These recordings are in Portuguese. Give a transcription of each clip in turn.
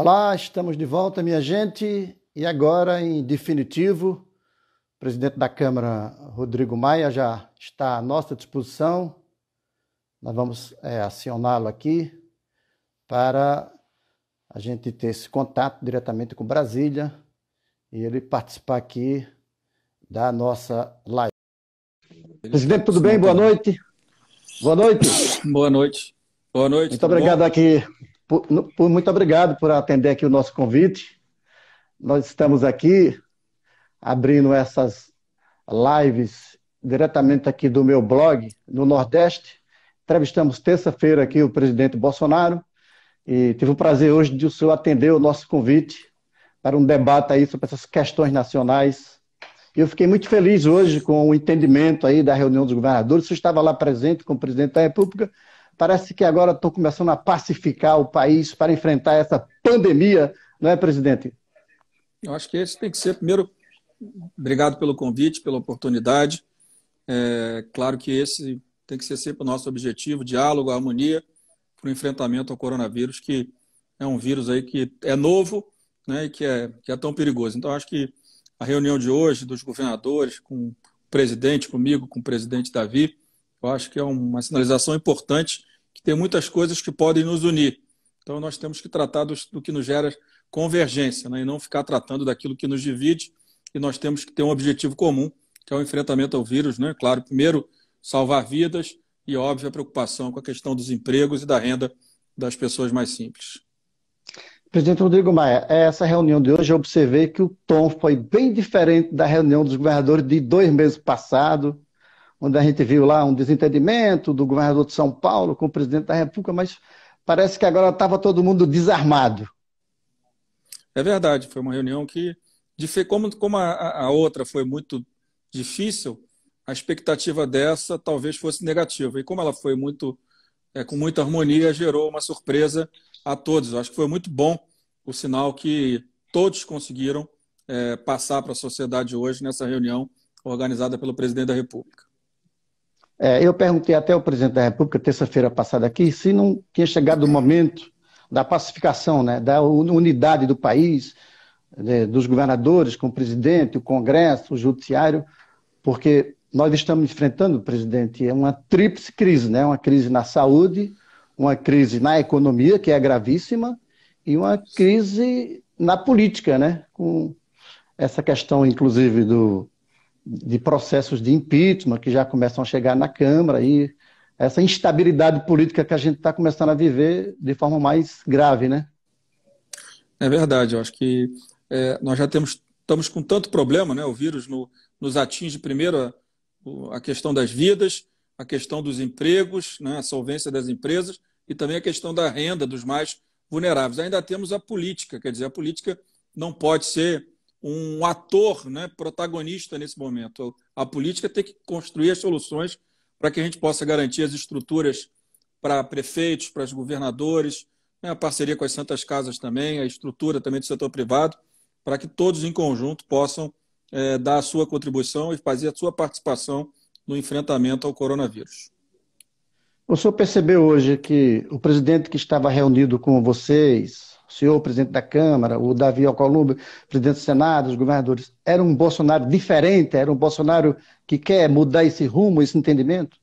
Olá, estamos de volta, minha gente. E agora, em definitivo, o presidente da Câmara, Rodrigo Maia, já está à nossa disposição. Nós vamos é, acioná-lo aqui para a gente ter esse contato diretamente com Brasília e ele participar aqui da nossa live. Presidente, tudo bem? Boa noite. Boa noite. Boa noite. Boa noite. Muito obrigado bom? aqui por, muito obrigado por atender aqui o nosso convite. Nós estamos aqui abrindo essas lives diretamente aqui do meu blog no Nordeste. Entrevistamos terça-feira aqui o presidente Bolsonaro e tive o prazer hoje de o senhor atender o nosso convite para um debate aí sobre essas questões nacionais. Eu fiquei muito feliz hoje com o entendimento aí da reunião dos governadores. Você estava lá presente com o presidente da República Parece que agora estão começando a pacificar o país para enfrentar essa pandemia, não é, presidente? Eu acho que esse tem que ser, primeiro, obrigado pelo convite, pela oportunidade. É, claro que esse tem que ser sempre o nosso objetivo, diálogo, harmonia para o enfrentamento ao coronavírus, que é um vírus aí que é novo né, e que é, que é tão perigoso. Então, acho que a reunião de hoje dos governadores com o presidente, comigo, com o presidente Davi, eu acho que é uma sinalização importante que tem muitas coisas que podem nos unir. Então, nós temos que tratar do, do que nos gera convergência né? e não ficar tratando daquilo que nos divide. E nós temos que ter um objetivo comum, que é o enfrentamento ao vírus. Né? Claro, primeiro, salvar vidas e, óbvio, a preocupação com a questão dos empregos e da renda das pessoas mais simples. Presidente Rodrigo Maia, essa reunião de hoje eu observei que o tom foi bem diferente da reunião dos governadores de dois meses passado, onde a gente viu lá um desentendimento do governador de São Paulo com o presidente da República, mas parece que agora estava todo mundo desarmado. É verdade, foi uma reunião que, como, como a, a outra foi muito difícil, a expectativa dessa talvez fosse negativa. E como ela foi muito é, com muita harmonia, gerou uma surpresa a todos. Eu acho que foi muito bom o sinal que todos conseguiram é, passar para a sociedade hoje nessa reunião organizada pelo presidente da República. É, eu perguntei até ao presidente da República, terça-feira passada aqui, se não tinha chegado o momento da pacificação, né, da unidade do país, né, dos governadores com o presidente, o Congresso, o Judiciário, porque nós estamos enfrentando, presidente, uma tríplice crise, né, uma crise na saúde, uma crise na economia, que é gravíssima, e uma crise na política, né, com essa questão, inclusive, do de processos de impeachment que já começam a chegar na Câmara e essa instabilidade política que a gente está começando a viver de forma mais grave, né? É verdade, eu acho que é, nós já temos, estamos com tanto problema, né? O vírus no, nos atinge primeiro a, a, questão das vidas, a questão dos empregos, né? a solvência das empresas e também a questão da renda dos mais vulneráveis. Ainda temos a política, quer dizer, a política não pode ser um ator né, protagonista nesse momento. A política tem que construir as soluções para que a gente possa garantir as estruturas para prefeitos, para os governadores, né, a parceria com as Santas Casas também, a estrutura também do setor privado, para que todos em conjunto possam é, dar a sua contribuição e fazer a sua participação no enfrentamento ao coronavírus. O senhor percebeu hoje que o presidente que estava reunido com vocês, o senhor presidente da Câmara, o Davi Alcolumbre, presidente do Senado, os governadores, era um Bolsonaro diferente, era um Bolsonaro que quer mudar esse rumo, esse entendimento?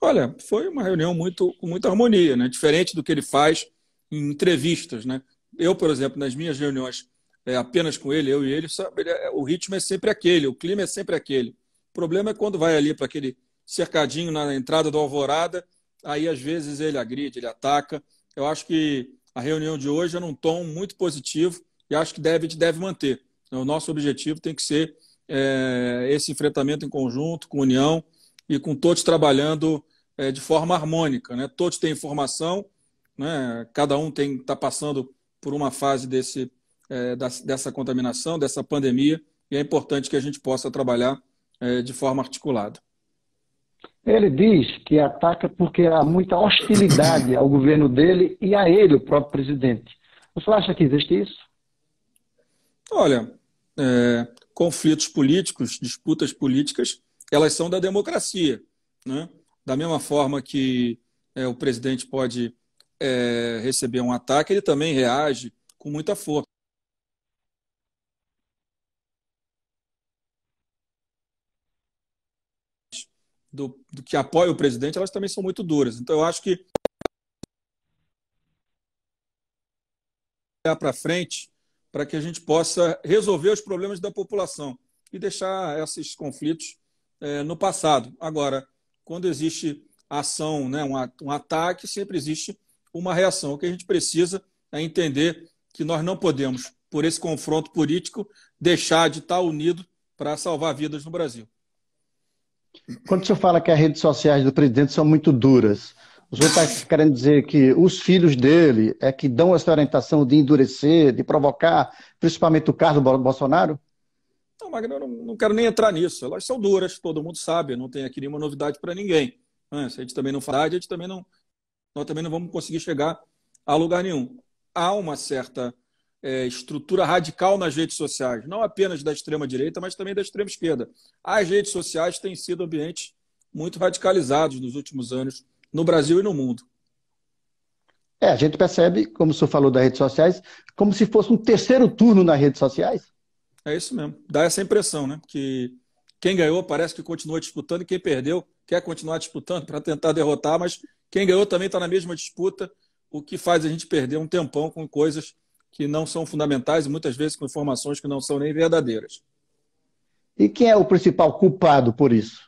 Olha, foi uma reunião muito, com muita harmonia, né? diferente do que ele faz em entrevistas. Né? Eu, por exemplo, nas minhas reuniões é, apenas com ele, eu e ele, sabe, é, o ritmo é sempre aquele, o clima é sempre aquele. O problema é quando vai ali para aquele cercadinho na entrada do Alvorada, aí às vezes ele agride, ele ataca. Eu acho que a reunião de hoje é num tom muito positivo e acho que deve, a gente deve manter. Então, o nosso objetivo tem que ser é, esse enfrentamento em conjunto, com união e com todos trabalhando é, de forma harmônica. Né? Todos têm informação, né? cada um está passando por uma fase desse, é, da, dessa contaminação, dessa pandemia, e é importante que a gente possa trabalhar é, de forma articulada. Ele diz que ataca porque há muita hostilidade ao governo dele e a ele, o próprio presidente. Você acha que existe isso? Olha, é, conflitos políticos, disputas políticas, elas são da democracia. Né? Da mesma forma que é, o presidente pode é, receber um ataque, ele também reage com muita força. do, do que apoia o presidente, elas também são muito duras. Então, eu acho que olhar para frente para que a gente possa resolver os problemas da população e deixar esses conflitos é, no passado. Agora, quando existe ação, né, um, um ataque, sempre existe uma reação. O que a gente precisa é entender que nós não podemos, por esse confronto político, deixar de estar unido para salvar vidas no Brasil. Quando você fala que as redes sociais do presidente são muito duras, o senhor está querendo dizer que os filhos dele é que dão essa orientação de endurecer, de provocar, principalmente o Carlos Bolsonaro? Não, Magno, eu não, não quero nem entrar nisso. Elas são duras, todo mundo sabe, não tem aqui nenhuma novidade para ninguém. Né, se a gente também não falar, a gente também não, nós também não vamos conseguir chegar a lugar nenhum. Há uma certa é, estrutura radical nas redes sociais, não apenas da extrema-direita, mas também da extrema-esquerda. As redes sociais têm sido ambientes muito radicalizados nos últimos anos, no Brasil e no mundo. É, a gente percebe, como o senhor falou das redes sociais, como se fosse um terceiro turno nas redes sociais. É isso mesmo. Dá essa impressão, né? Que quem ganhou parece que continua disputando e quem perdeu quer continuar disputando para tentar derrotar, mas quem ganhou também está na mesma disputa, o que faz a gente perder um tempão com coisas que não são fundamentais e muitas vezes com informações que não são nem verdadeiras. E quem é o principal culpado por isso?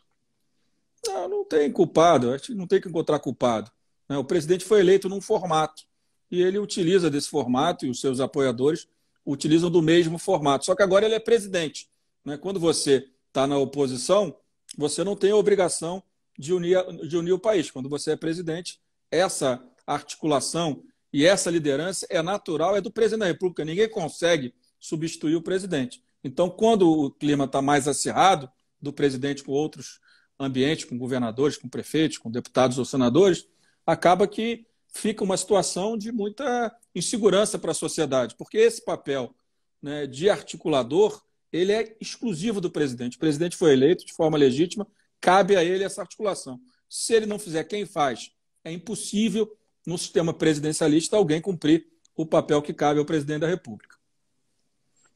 Não, ah, não tem culpado, a gente não tem que encontrar culpado. Né? O presidente foi eleito num formato e ele utiliza desse formato e os seus apoiadores utilizam do mesmo formato, só que agora ele é presidente. Né? Quando você está na oposição, você não tem a obrigação de unir, de unir o país. Quando você é presidente, essa articulação e essa liderança é natural, é do presidente da República. Ninguém consegue substituir o presidente. Então, quando o clima está mais acirrado, do presidente com outros ambientes, com governadores, com prefeitos, com deputados ou senadores, acaba que fica uma situação de muita insegurança para a sociedade, porque esse papel né, de articulador ele é exclusivo do presidente. O presidente foi eleito de forma legítima, cabe a ele essa articulação. Se ele não fizer, quem faz? É impossível no sistema presidencialista, alguém cumprir o papel que cabe ao presidente da República.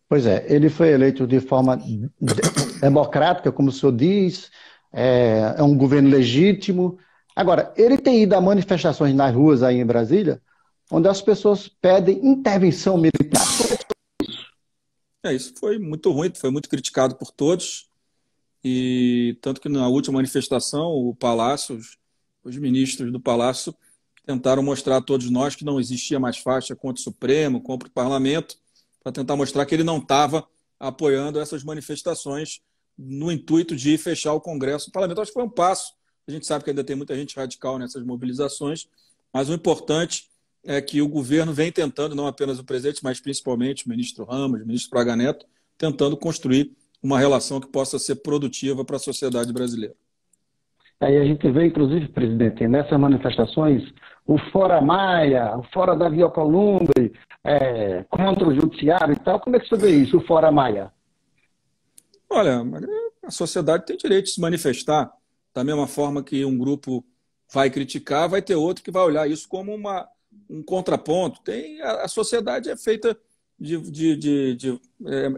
Pois é, ele foi eleito de forma democrática, como o senhor diz, é, é um governo legítimo. Agora, ele tem ido a manifestações nas ruas aí em Brasília, onde as pessoas pedem intervenção militar. É, isso foi muito ruim, foi muito criticado por todos. E tanto que na última manifestação, o Palácio, os ministros do Palácio tentaram mostrar a todos nós que não existia mais faixa contra o Supremo, contra o Parlamento, para tentar mostrar que ele não estava apoiando essas manifestações no intuito de fechar o Congresso. O Parlamento acho que foi um passo. A gente sabe que ainda tem muita gente radical nessas mobilizações, mas o importante é que o governo vem tentando, não apenas o presidente, mas principalmente o ministro Ramos, o ministro Praga Neto, tentando construir uma relação que possa ser produtiva para a sociedade brasileira. Aí a gente vê, inclusive, presidente, nessas manifestações, o Fora Maia, o Fora da Via Columbre, é, contra o Judiciário e tal. Como é que você vê isso, o Fora Maia? Olha, a sociedade tem direito de se manifestar. Da mesma forma que um grupo vai criticar, vai ter outro que vai olhar isso como uma, um contraponto. Tem, a, a sociedade é feita de, de, de, de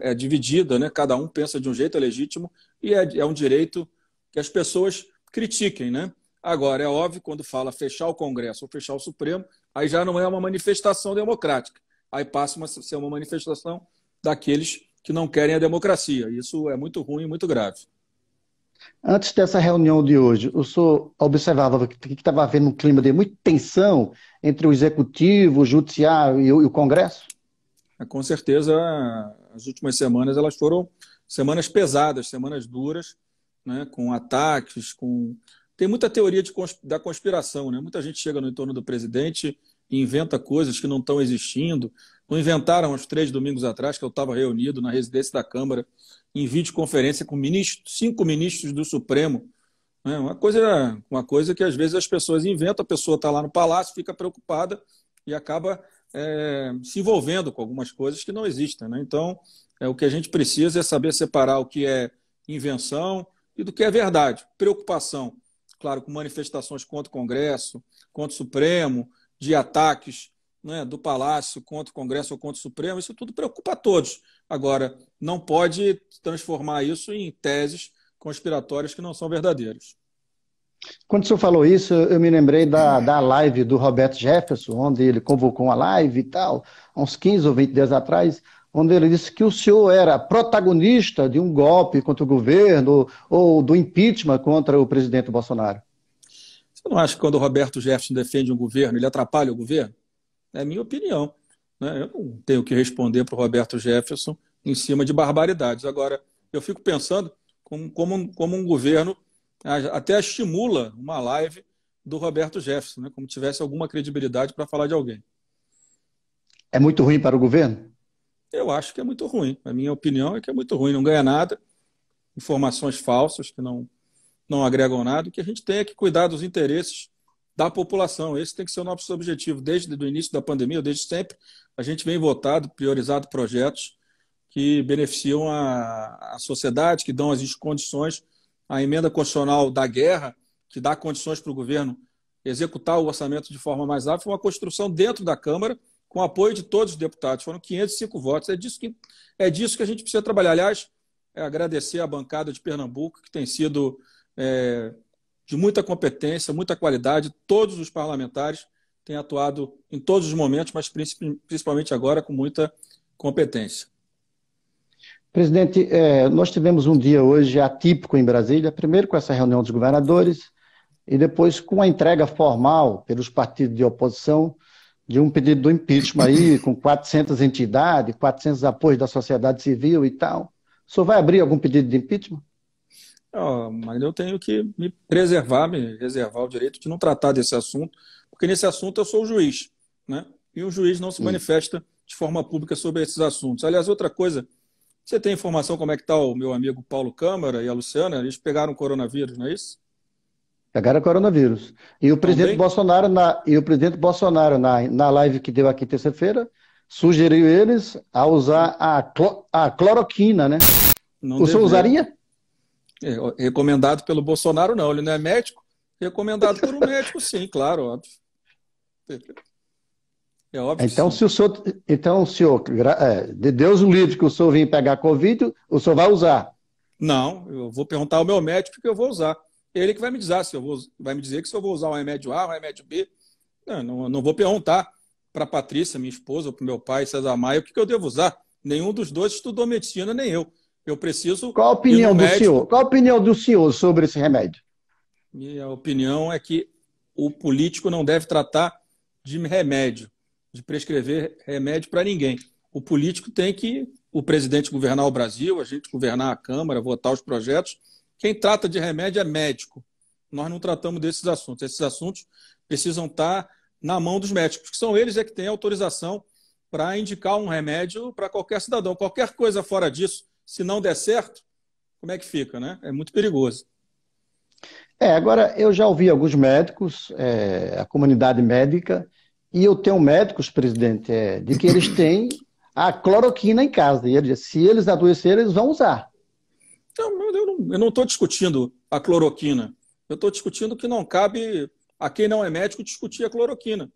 é, é, dividida, né? cada um pensa de um jeito, é legítimo, e é, é um direito que as pessoas critiquem. Né? Agora, é óbvio, quando fala fechar o Congresso ou fechar o Supremo, aí já não é uma manifestação democrática. Aí passa a ser uma manifestação daqueles que não querem a democracia. Isso é muito ruim e muito grave. Antes dessa reunião de hoje, o senhor observava que estava havendo um clima de muita tensão entre o executivo, o judiciário e o, e o Congresso? É, com certeza, as últimas semanas elas foram semanas pesadas, semanas duras, né, com ataques, com tem muita teoria de, da conspiração, né? Muita gente chega no entorno do presidente e inventa coisas que não estão existindo. Não inventaram uns três domingos atrás que eu estava reunido na residência da Câmara em videoconferência com cinco ministros do Supremo. Né? Uma coisa, uma coisa que às vezes as pessoas inventam. A pessoa está lá no palácio, fica preocupada e acaba é, se envolvendo com algumas coisas que não existem. Né? Então, é, o que a gente precisa é saber separar o que é invenção e do que é verdade. Preocupação claro, com manifestações contra o Congresso, contra o Supremo, de ataques né, do Palácio contra o Congresso ou contra o Supremo, isso tudo preocupa a todos. Agora, não pode transformar isso em teses conspiratórias que não são verdadeiras. Quando o senhor falou isso, eu me lembrei da, da live do Roberto Jefferson, onde ele convocou uma live e tal, há uns 15 ou 20 dias atrás, onde ele disse que o senhor era protagonista de um golpe contra o governo ou do impeachment contra o presidente Bolsonaro. Você não acha que quando o Roberto Jefferson defende um governo, ele atrapalha o governo? É a minha opinião. Né? Eu não tenho que responder para o Roberto Jefferson em cima de barbaridades. Agora, eu fico pensando como, como, um, como um governo até estimula uma live do Roberto Jefferson, né? como tivesse alguma credibilidade para falar de alguém. É muito ruim para o governo? Eu acho que é muito ruim. A minha opinião é que é muito ruim. Não ganha nada. Informações falsas que não, não agregam nada. O que a gente tem é que cuidar dos interesses da população. Esse tem que ser o nosso objetivo desde o início da pandemia, desde sempre. A gente vem votado, priorizado projetos que beneficiam a, a sociedade, que dão as condições. A emenda constitucional da guerra, que dá condições para o governo executar o orçamento de forma mais rápida, foi uma construção dentro da Câmara com apoio de todos os deputados. Foram 505 votos. É disso que, é disso que a gente precisa trabalhar. Aliás, é agradecer à bancada de Pernambuco, que tem sido é, de muita competência, muita qualidade. Todos os parlamentares têm atuado em todos os momentos, mas principalmente agora com muita competência. Presidente, é, nós tivemos um dia hoje atípico em Brasília, primeiro com essa reunião dos governadores e depois com a entrega formal pelos partidos de oposição de um pedido do impeachment aí, com 400 entidades, 400 apoios da sociedade civil e tal. O senhor vai abrir algum pedido de impeachment? mas eu tenho que me preservar, me reservar o direito de não tratar desse assunto, porque nesse assunto eu sou o juiz, né? E o juiz não se hum. manifesta de forma pública sobre esses assuntos. Aliás, outra coisa, você tem informação como é que está o meu amigo Paulo Câmara e a Luciana? Eles pegaram o coronavírus, não é isso? agora é coronavírus. E o presidente Também? Bolsonaro, na, e o presidente Bolsonaro na, na live que deu aqui terça-feira, sugeriu eles a usar a, a cloroquina, né? Não o senhor usaria? É, recomendado pelo Bolsonaro, não. Ele não é médico. Recomendado por um médico, sim, claro, óbvio. É óbvio. Então, sim. se o senhor, então, senhor, é, de Deus o livre que o senhor vir pegar Covid, o senhor vai usar? Não, eu vou perguntar ao meu médico que eu vou usar. Ele que vai me dizer ah, se eu vou, vai me dizer que se eu vou usar um remédio A, um remédio B. Não, não, não vou perguntar tá? para Patrícia, minha esposa, ou para meu pai, César Maia, o que, que eu devo usar. Nenhum dos dois estudou medicina, nem eu. Eu preciso. Qual a opinião do senhor? Qual a opinião do senhor sobre esse remédio? Minha opinião é que o político não deve tratar de remédio, de prescrever remédio para ninguém. O político tem que, o presidente governar o Brasil, a gente governar a Câmara, votar os projetos, quem trata de remédio é médico. Nós não tratamos desses assuntos. Esses assuntos precisam estar na mão dos médicos, que são eles é que têm autorização para indicar um remédio para qualquer cidadão. Qualquer coisa fora disso, se não der certo, como é que fica, né? É muito perigoso. É, agora eu já ouvi alguns médicos, é, a comunidade médica, e eu tenho médicos, presidente, é, de que eles têm a cloroquina em casa. E ele, se eles adoecerem, eles vão usar. Então, eu não estou discutindo a cloroquina. Eu estou discutindo que não cabe a quem não é médico discutir a cloroquina.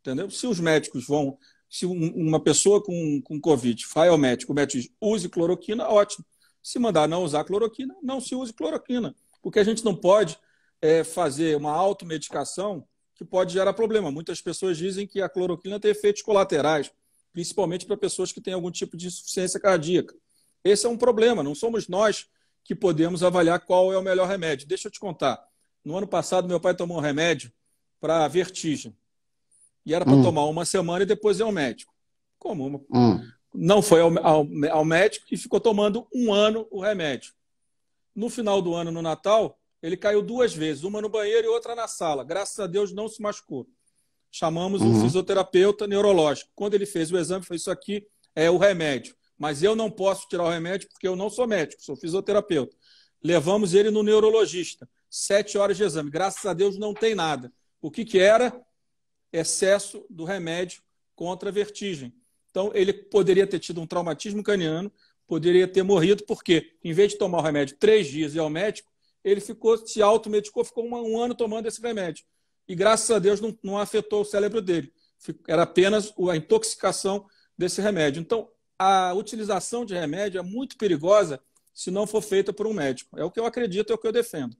Entendeu? Se os médicos vão, se uma pessoa com, com Covid vai ao médico, o médico diz, use cloroquina, ótimo. Se mandar não usar cloroquina, não se use cloroquina. Porque a gente não pode é, fazer uma automedicação que pode gerar problema. Muitas pessoas dizem que a cloroquina tem efeitos colaterais, principalmente para pessoas que têm algum tipo de insuficiência cardíaca. Esse é um problema, não somos nós que podemos avaliar qual é o melhor remédio. Deixa eu te contar. No ano passado, meu pai tomou um remédio para vertigem. E era para hum. tomar uma semana e depois ir ao médico. Como? Hum. Não foi ao, ao, ao médico e ficou tomando um ano o remédio. No final do ano, no Natal, ele caiu duas vezes, uma no banheiro e outra na sala. Graças a Deus não se machucou. Chamamos uhum. um fisioterapeuta neurológico. Quando ele fez o exame, foi isso aqui é o remédio mas eu não posso tirar o remédio porque eu não sou médico, sou fisioterapeuta. Levamos ele no neurologista, sete horas de exame. Graças a Deus não tem nada. O que, que era? Excesso do remédio contra a vertigem. Então, ele poderia ter tido um traumatismo caniano, poderia ter morrido, porque, em vez de tomar o remédio três dias e ir ao médico, ele ficou, se automedicou, ficou um ano tomando esse remédio. E graças a Deus não, não afetou o cérebro dele. Era apenas a intoxicação desse remédio. Então, a utilização de remédio é muito perigosa se não for feita por um médico. É o que eu acredito, é o que eu defendo.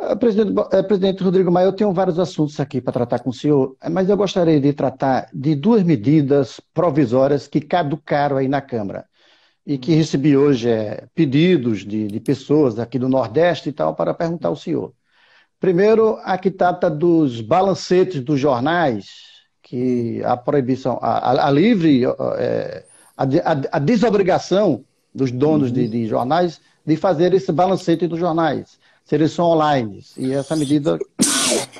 É, presidente, é, presidente Rodrigo Maia, eu tenho vários assuntos aqui para tratar com o senhor, mas eu gostaria de tratar de duas medidas provisórias que caducaram aí na Câmara e que recebi hoje é, pedidos de, de, pessoas aqui do Nordeste e tal para perguntar ao senhor. Primeiro, a que trata dos balancetes dos jornais que a proibição, a, a livre, é, a, a, a, desobrigação dos donos uhum. de, de, jornais de fazer esse balancete dos jornais, se eles são online. E essa medida,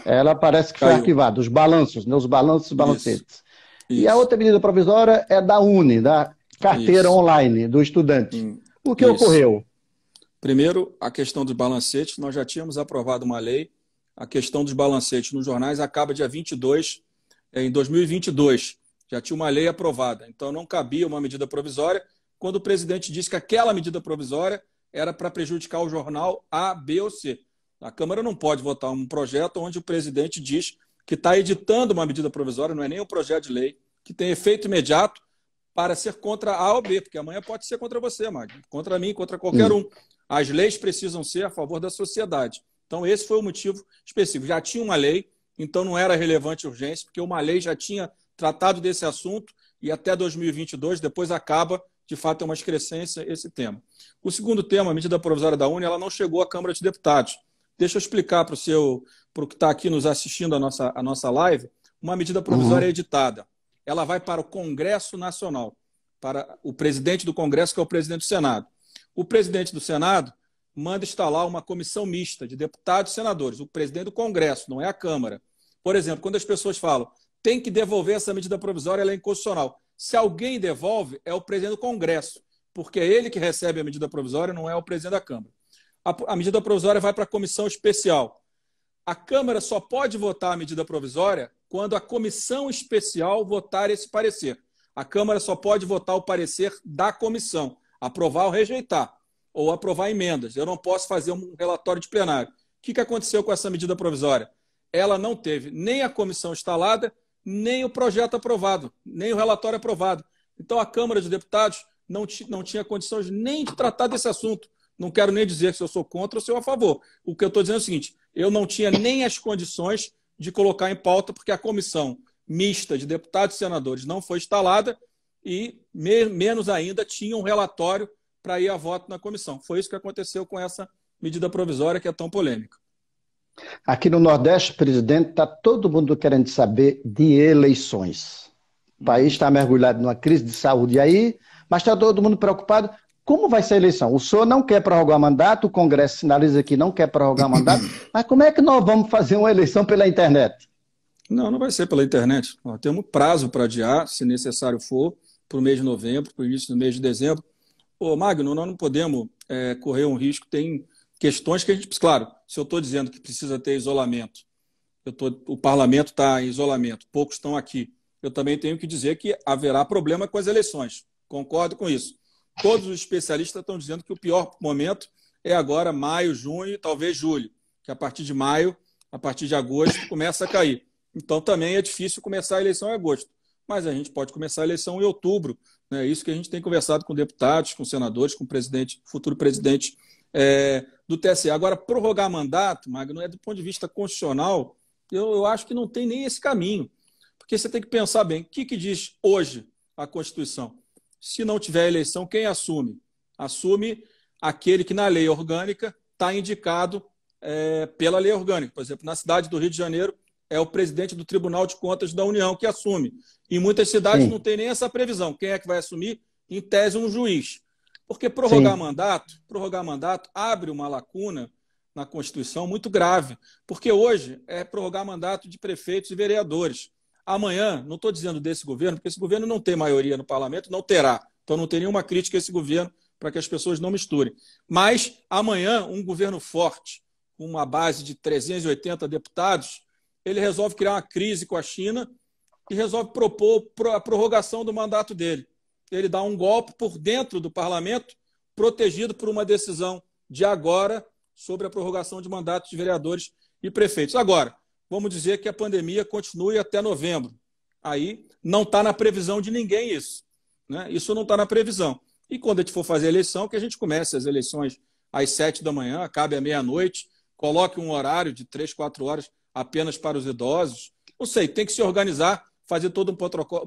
ela parece que Caiu. foi arquivada, os balanços, né, os balanços e balancetes. Isso. E a outra medida provisória é da UNE, da carteira Isso. online do estudante. Hum, o que Isso. ocorreu? Primeiro, a questão dos balancetes. Nós já tínhamos aprovado uma lei. A questão dos balancetes nos jornais acaba dia 22 em 2022. Já tinha uma lei aprovada. Então, não cabia uma medida provisória quando o presidente disse que aquela medida provisória era para prejudicar o jornal A, B ou C. A Câmara não pode votar um projeto onde o presidente diz que está editando uma medida provisória, não é nem um projeto de lei, que tem efeito imediato para ser contra A ou B, porque amanhã pode ser contra você, Magno, contra mim, contra qualquer hum. um. As leis precisam ser a favor da sociedade. Então, esse foi o motivo específico. Já tinha uma lei, então não era relevante urgência, porque uma lei já tinha tratado desse assunto e até 2022, depois acaba, de fato, é uma excrescência esse tema. O segundo tema, a medida provisória da Uni, ela não chegou à Câmara de Deputados. Deixa eu explicar para o seu, para o que está aqui nos assistindo a nossa, a nossa live, uma medida provisória uhum. editada. Ela vai para o Congresso Nacional, para o presidente do Congresso, que é o presidente do Senado. O presidente do Senado manda instalar uma comissão mista de deputados e senadores, o presidente do Congresso, não é a Câmara. Por exemplo, quando as pessoas falam tem que devolver essa medida provisória, ela é inconstitucional. Se alguém devolve, é o presidente do Congresso, porque é ele que recebe a medida provisória, não é o presidente da Câmara. A, a medida provisória vai para a comissão especial. A Câmara só pode votar a medida provisória quando a comissão especial votar esse parecer. A Câmara só pode votar o parecer da comissão, aprovar ou rejeitar, ou aprovar emendas. Eu não posso fazer um relatório de plenário. O que aconteceu com essa medida provisória? ela não teve nem a comissão instalada, nem o projeto aprovado, nem o relatório aprovado. Então a Câmara de Deputados não, não tinha condições nem de tratar desse assunto. Não quero nem dizer se eu sou contra ou se eu a favor. O que eu estou dizendo é o seguinte: eu não tinha nem as condições de colocar em pauta, porque a comissão mista de deputados e senadores não foi instalada e, me, menos ainda, tinha um relatório para ir a voto na comissão. Foi isso que aconteceu com essa medida provisória que é tão polêmica. Aqui no Nordeste, presidente, está todo mundo querendo saber de eleições. O país está mergulhado numa crise de saúde aí, mas está todo mundo preocupado. Como vai ser a eleição? O senhor não quer prorrogar mandato, o Congresso sinaliza que não quer prorrogar mandato, mas como é que nós vamos fazer uma eleição pela internet? Não, não vai ser pela internet. Nós temos prazo para adiar, se necessário for, para o mês de novembro, para o início do mês de dezembro. Ô, Magno, nós não podemos é, correr um risco. Tem questões que a gente. Claro, se eu estou dizendo que precisa ter isolamento, eu tô, o parlamento está em isolamento, poucos estão aqui. Eu também tenho que dizer que haverá problema com as eleições. Concordo com isso. Todos os especialistas estão dizendo que o pior momento é agora maio, junho e talvez julho, que a partir de maio, a partir de agosto, começa a cair. Então também é difícil começar a eleição em agosto. Mas a gente pode começar a eleição em outubro. Né? É né? isso que a gente tem conversado com deputados, com senadores, com o presidente, futuro presidente é, do TSE. Agora, prorrogar mandato, Magno, é do ponto de vista constitucional, eu, eu acho que não tem nem esse caminho. Porque você tem que pensar bem, o que, que diz hoje a Constituição? Se não tiver eleição, quem assume? Assume aquele que na lei orgânica está indicado é, pela lei orgânica. Por exemplo, na cidade do Rio de Janeiro, é o presidente do Tribunal de Contas da União que assume. Em muitas cidades Sim. não tem nem essa previsão. Quem é que vai assumir? Em tese, um juiz. Porque prorrogar Sim. mandato, prorrogar mandato abre uma lacuna na Constituição muito grave, porque hoje é prorrogar mandato de prefeitos e vereadores. Amanhã, não estou dizendo desse governo, porque esse governo não tem maioria no parlamento, não terá. Então não tem nenhuma crítica a esse governo para que as pessoas não misturem. Mas amanhã, um governo forte, com uma base de 380 deputados, ele resolve criar uma crise com a China e resolve propor a prorrogação do mandato dele ele dá um golpe por dentro do parlamento, protegido por uma decisão de agora sobre a prorrogação de mandatos de vereadores e prefeitos. Agora, vamos dizer que a pandemia continue até novembro. Aí não está na previsão de ninguém isso. Né? Isso não está na previsão. E quando a gente for fazer a eleição, que a gente comece as eleições às sete da manhã, acabe à meia-noite, coloque um horário de três, quatro horas apenas para os idosos. Não sei, tem que se organizar, fazer todo um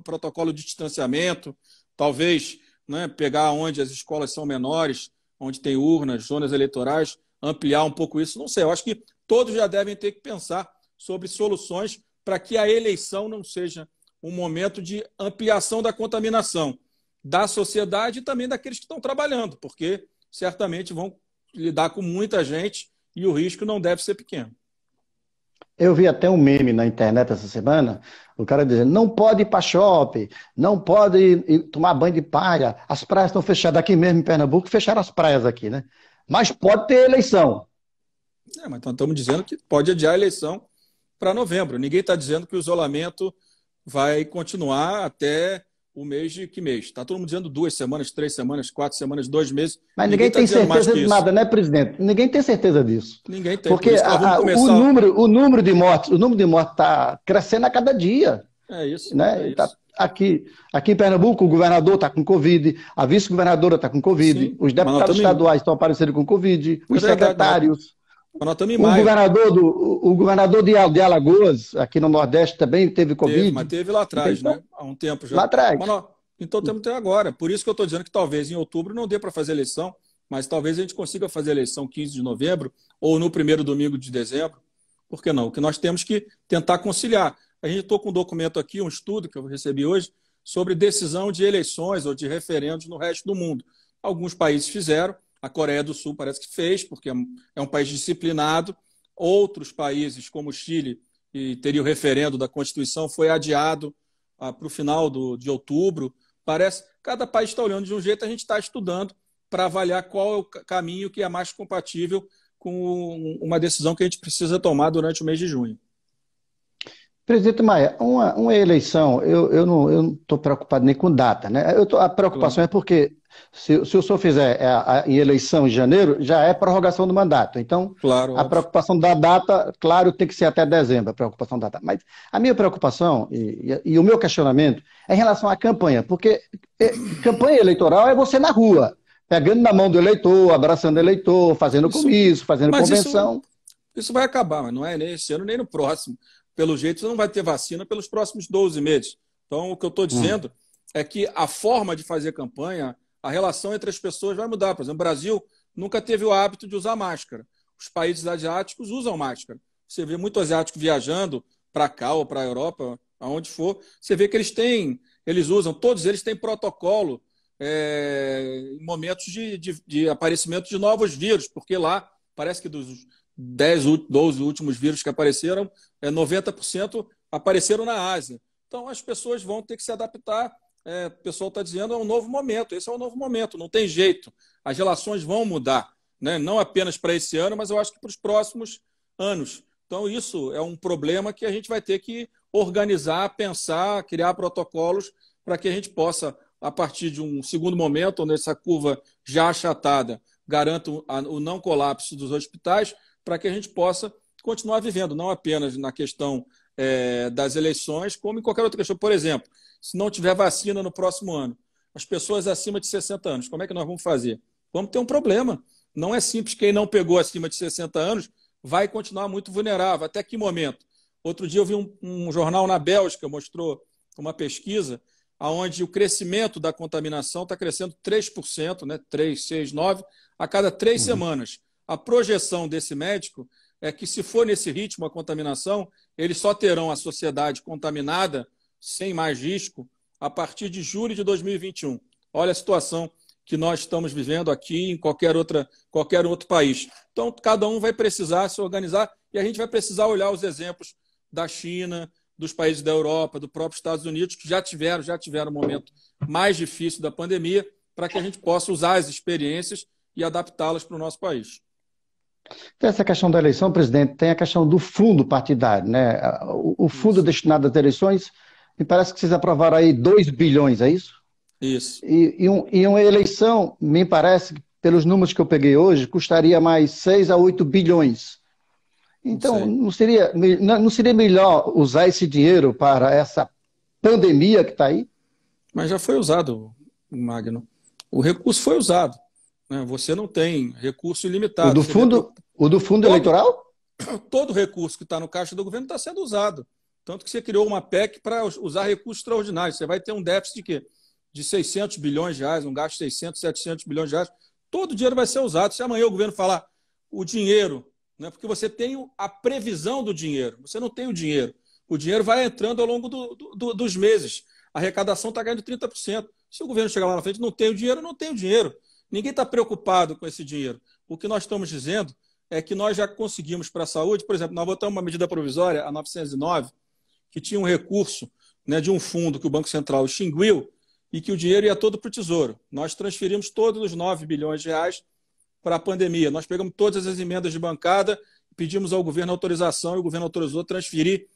protocolo de distanciamento, talvez né, pegar onde as escolas são menores, onde tem urnas, zonas eleitorais, ampliar um pouco isso, não sei. Eu acho que todos já devem ter que pensar sobre soluções para que a eleição não seja um momento de ampliação da contaminação da sociedade e também daqueles que estão trabalhando, porque certamente vão lidar com muita gente e o risco não deve ser pequeno. Eu vi até um meme na internet essa semana, o cara dizendo, não pode ir para shopping, não pode ir tomar banho de palha, as praias estão fechadas aqui mesmo em Pernambuco, fecharam as praias aqui, né? Mas pode ter eleição. É, mas então estamos dizendo que pode adiar a eleição para novembro. Ninguém está dizendo que o isolamento vai continuar até o mês de que mês? Está todo mundo dizendo duas semanas, três semanas, quatro semanas, dois meses. Mas ninguém, ninguém tá tem certeza de nada, né, presidente? Ninguém tem certeza disso. Ninguém tem. Porque isso, a, o, número, o número de mortes, o número de mortes está crescendo a cada dia. É isso. Né? É tá isso. Tá aqui, aqui em Pernambuco, o governador está com Covid, a vice-governadora está com Covid, Sim, os deputados estaduais estão aparecendo com Covid, os é secretários. O governador, do, o, governador de, de, Alagoas, aqui no Nordeste, também teve Covid. Teve, mas teve lá atrás, teve, então, né? Há um tempo já. Lá atrás. Mas, então temos até agora. Por isso que eu estou dizendo que talvez em outubro não dê para fazer eleição, mas talvez a gente consiga fazer eleição 15 de novembro ou no primeiro domingo de dezembro. Por que não? O que nós temos que tentar conciliar. A gente estou com um documento aqui, um estudo que eu recebi hoje, sobre decisão de eleições ou de referendos no resto do mundo. Alguns países fizeram, a Coreia do Sul parece que fez, porque é, é um país disciplinado. Outros países, como o Chile, que teria o referendo da Constituição, foi adiado ah, para o final do, de outubro. Parece cada país está olhando de um jeito, a gente está estudando para avaliar qual é o caminho que é mais compatível com uma decisão que a gente precisa tomar durante o mês de junho. Presidente Maia, uma, uma eleição, eu, eu não estou preocupado nem com data, né? Eu tô, a preocupação claro. é porque se, se o senhor fizer é, a, a, eleição em janeiro, já é prorrogação do mandato. Então, claro, a óbvio. preocupação da data, claro, tem que ser até dezembro, a preocupação da data. Mas a minha preocupação e, e, e o meu questionamento é em relação à campanha, porque é, campanha eleitoral é você na rua, pegando na mão do eleitor, abraçando o eleitor, fazendo isso, comício, fazendo convenção. Isso... Isso vai acabar, mas não é esse ano nem no próximo pelo jeito, você não vai ter vacina pelos próximos 12 meses. Então, o que eu estou dizendo hum. é que a forma de fazer campanha, a relação entre as pessoas vai mudar. Por exemplo, o Brasil nunca teve o hábito de usar máscara. Os países asiáticos usam máscara. Você vê muito asiático viajando para cá ou para a Europa, aonde for, você vê que eles têm, eles usam, todos eles têm protocolo é, em momentos de, de, de aparecimento de novos vírus, porque lá parece que dos 10, 12 últimos vírus que apareceram, 90% é, apareceram na Ásia. Então, as pessoas vão ter que se adaptar. É, o pessoal está dizendo é um novo momento. Esse é um novo momento, não tem jeito. As relações vão mudar, né? não apenas para esse ano, mas eu acho que para os próximos anos. Então, isso é um problema que a gente vai ter que organizar, pensar, criar protocolos para que a gente possa, a partir de um segundo momento, nessa curva já achatada, garanta o não colapso dos hospitais, para que a gente possa continuar vivendo, não apenas na questão é, das eleições, como em qualquer outra questão. Por exemplo, se não tiver vacina no próximo ano, as pessoas acima de 60 anos, como é que nós vamos fazer? Vamos ter um problema. Não é simples, quem não pegou acima de 60 anos vai continuar muito vulnerável. Até que momento? Outro dia eu vi um, um jornal na Bélgica, mostrou uma pesquisa, onde o crescimento da contaminação está crescendo 3%, né? 3, 6, 9, a cada três uhum. semanas a projeção desse médico é que, se for nesse ritmo a contaminação, eles só terão a sociedade contaminada, sem mais risco, a partir de julho de 2021. Olha a situação que nós estamos vivendo aqui em qualquer, outra, qualquer outro país. Então, cada um vai precisar se organizar e a gente vai precisar olhar os exemplos da China, dos países da Europa, do próprio Estados Unidos, que já tiveram, já tiveram um momento mais difícil da pandemia, para que a gente possa usar as experiências e adaptá-las para o nosso país. Tem essa questão da eleição, presidente, tem a questão do fundo partidário, né? O fundo isso. destinado às eleições, me parece que vocês aprovaram aí 2 bilhões, é isso? Isso. E, e, um, e uma eleição, me parece, pelos números que eu peguei hoje, custaria mais 6 a 8 bilhões. Então, não, não seria, não seria melhor usar esse dinheiro para essa pandemia que está aí? Mas já foi usado, Magno. O recurso foi usado. Né? Você não tem recurso ilimitado. O do fundo, o do fundo todo, eleitoral? Todo recurso que está no caixa do governo está sendo usado. Tanto que você criou uma PEC para usar recursos extraordinários. Você vai ter um déficit de quê? De 600 bilhões de reais, um gasto de 600, 700 bilhões de reais. Todo o dinheiro vai ser usado. Se amanhã o governo falar o dinheiro, né? porque você tem a previsão do dinheiro, você não tem o dinheiro. O dinheiro vai entrando ao longo do, do, dos meses. A arrecadação está ganhando 30%. Se o governo chegar lá na frente, não tem o dinheiro, não tem o dinheiro. Ninguém está preocupado com esse dinheiro. O que nós estamos dizendo é que nós já conseguimos para a saúde, por exemplo, nós votamos uma medida provisória, a 909, que tinha um recurso né, de um fundo que o Banco Central extinguiu e que o dinheiro ia todo para o Tesouro. Nós transferimos todos os 9 bilhões de reais para a pandemia. Nós pegamos todas as emendas de bancada, pedimos ao governo autorização e o governo autorizou transferir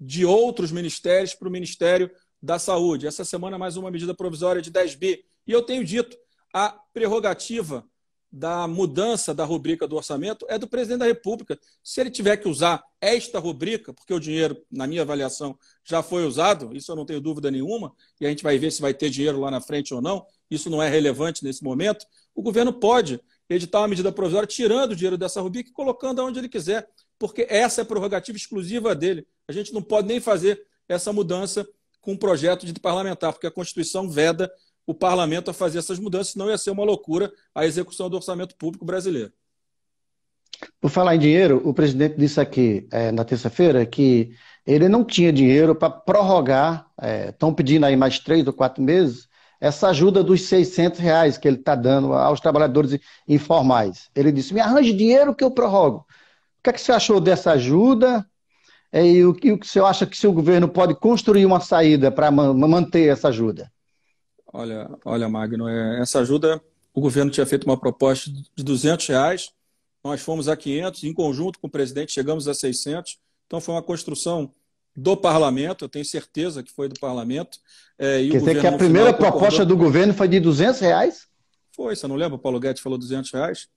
de outros ministérios para o Ministério da Saúde. Essa semana, mais uma medida provisória de 10 bi. E eu tenho dito a prerrogativa da mudança da rubrica do orçamento é do presidente da República. Se ele tiver que usar esta rubrica, porque o dinheiro, na minha avaliação, já foi usado, isso eu não tenho dúvida nenhuma, e a gente vai ver se vai ter dinheiro lá na frente ou não, isso não é relevante nesse momento, o governo pode editar uma medida provisória tirando o dinheiro dessa rubrica e colocando aonde ele quiser, porque essa é prerrogativa exclusiva dele. A gente não pode nem fazer essa mudança com um projeto de parlamentar, porque a Constituição veda o parlamento a fazer essas mudanças, senão ia ser uma loucura a execução do orçamento público brasileiro. Por falar em dinheiro, o presidente disse aqui é, na terça-feira que ele não tinha dinheiro para prorrogar, estão é, pedindo aí mais três ou quatro meses, essa ajuda dos 600 reais que ele está dando aos trabalhadores informais. Ele disse, me arranje dinheiro que eu prorrogo. O que, é que você achou dessa ajuda? É, e o que você acha que o governo pode construir uma saída para manter essa ajuda? Olha, olha Magno, é, essa ajuda, o governo tinha feito uma proposta de 200 reais, nós fomos a 500, em conjunto com o presidente chegamos a 600, então foi uma construção do parlamento, eu tenho certeza que foi do parlamento. É, Quer dizer que a primeira final, proposta concordou... do governo foi de 200 reais? Foi, você não lembra? O Paulo Guedes falou 200 reais.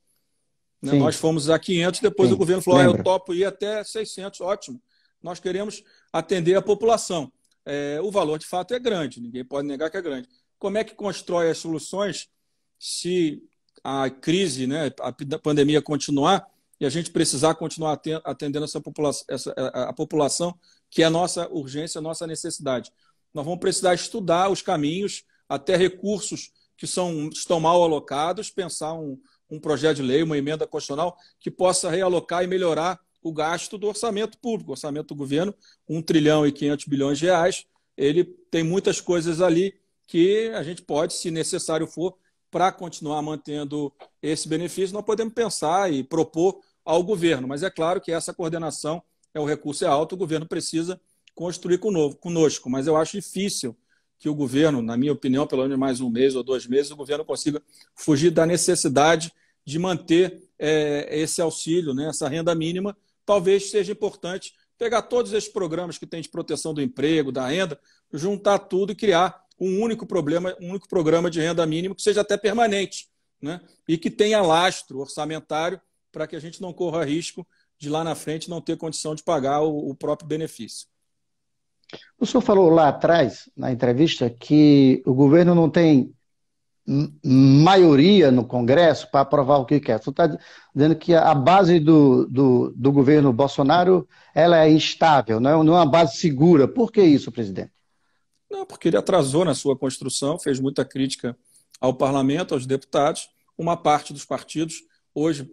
Né? Nós fomos a 500, depois Sim. o governo falou, ah, eu topo ir até 600, ótimo. Nós queremos atender a população. É, o valor, de fato, é grande, ninguém pode negar que é grande como é que constrói as soluções se a crise, né, a pandemia continuar e a gente precisar continuar atendendo essa população, essa, a, população que é a nossa urgência, a nossa necessidade. Nós vamos precisar estudar os caminhos, até recursos que são, estão mal alocados, pensar um, um projeto de lei, uma emenda constitucional que possa realocar e melhorar o gasto do orçamento público, o orçamento do governo, 1 trilhão e 500 bilhões de reais, ele tem muitas coisas ali que a gente pode, se necessário for, para continuar mantendo esse benefício, nós podemos pensar e propor ao governo. Mas é claro que essa coordenação é o recurso é alto, o governo precisa construir conosco. Mas eu acho difícil que o governo, na minha opinião, pelo menos mais um mês ou dois meses, o governo consiga fugir da necessidade de manter é, esse auxílio, né, essa renda mínima. Talvez seja importante pegar todos esses programas que tem de proteção do emprego, da renda, juntar tudo e criar um único problema, um único programa de renda mínima que seja até permanente, né? E que tenha lastro orçamentário para que a gente não corra risco de lá na frente não ter condição de pagar o, o próprio benefício. O senhor falou lá atrás, na entrevista, que o governo não tem maioria no Congresso para aprovar o que quer. O senhor está dizendo que a base do, do, do, governo Bolsonaro ela é instável, não é, é uma base segura. Por que isso, presidente? Não, porque ele atrasou na sua construção, fez muita crítica ao parlamento, aos deputados. Uma parte dos partidos hoje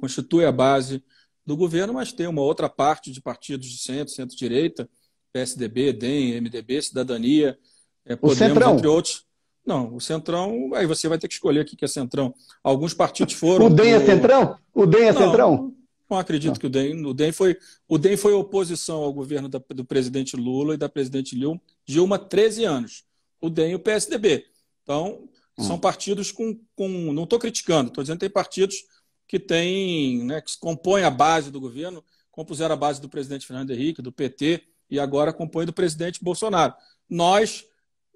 constitui a base do governo, mas tem uma outra parte de partidos de centro, centro-direita, PSDB, DEM, MDB, Cidadania, é, Podemos, Centrão. entre outros. Não, o Centrão, aí você vai ter que escolher o que é Centrão. Alguns partidos foram. o DEM é Centrão? O DEM é não, Centrão? Não acredito não. que o DEM, o DEM foi o DEM foi oposição ao governo da, do presidente Lula e da presidente Dilma 13 anos. O DEM e o PSDB. Então, hum. são partidos com. com não estou criticando, estou dizendo que tem partidos que têm, né, que compõem a base do governo, compuseram a base do presidente Fernando Henrique, do PT, e agora compõem do presidente Bolsonaro. Nós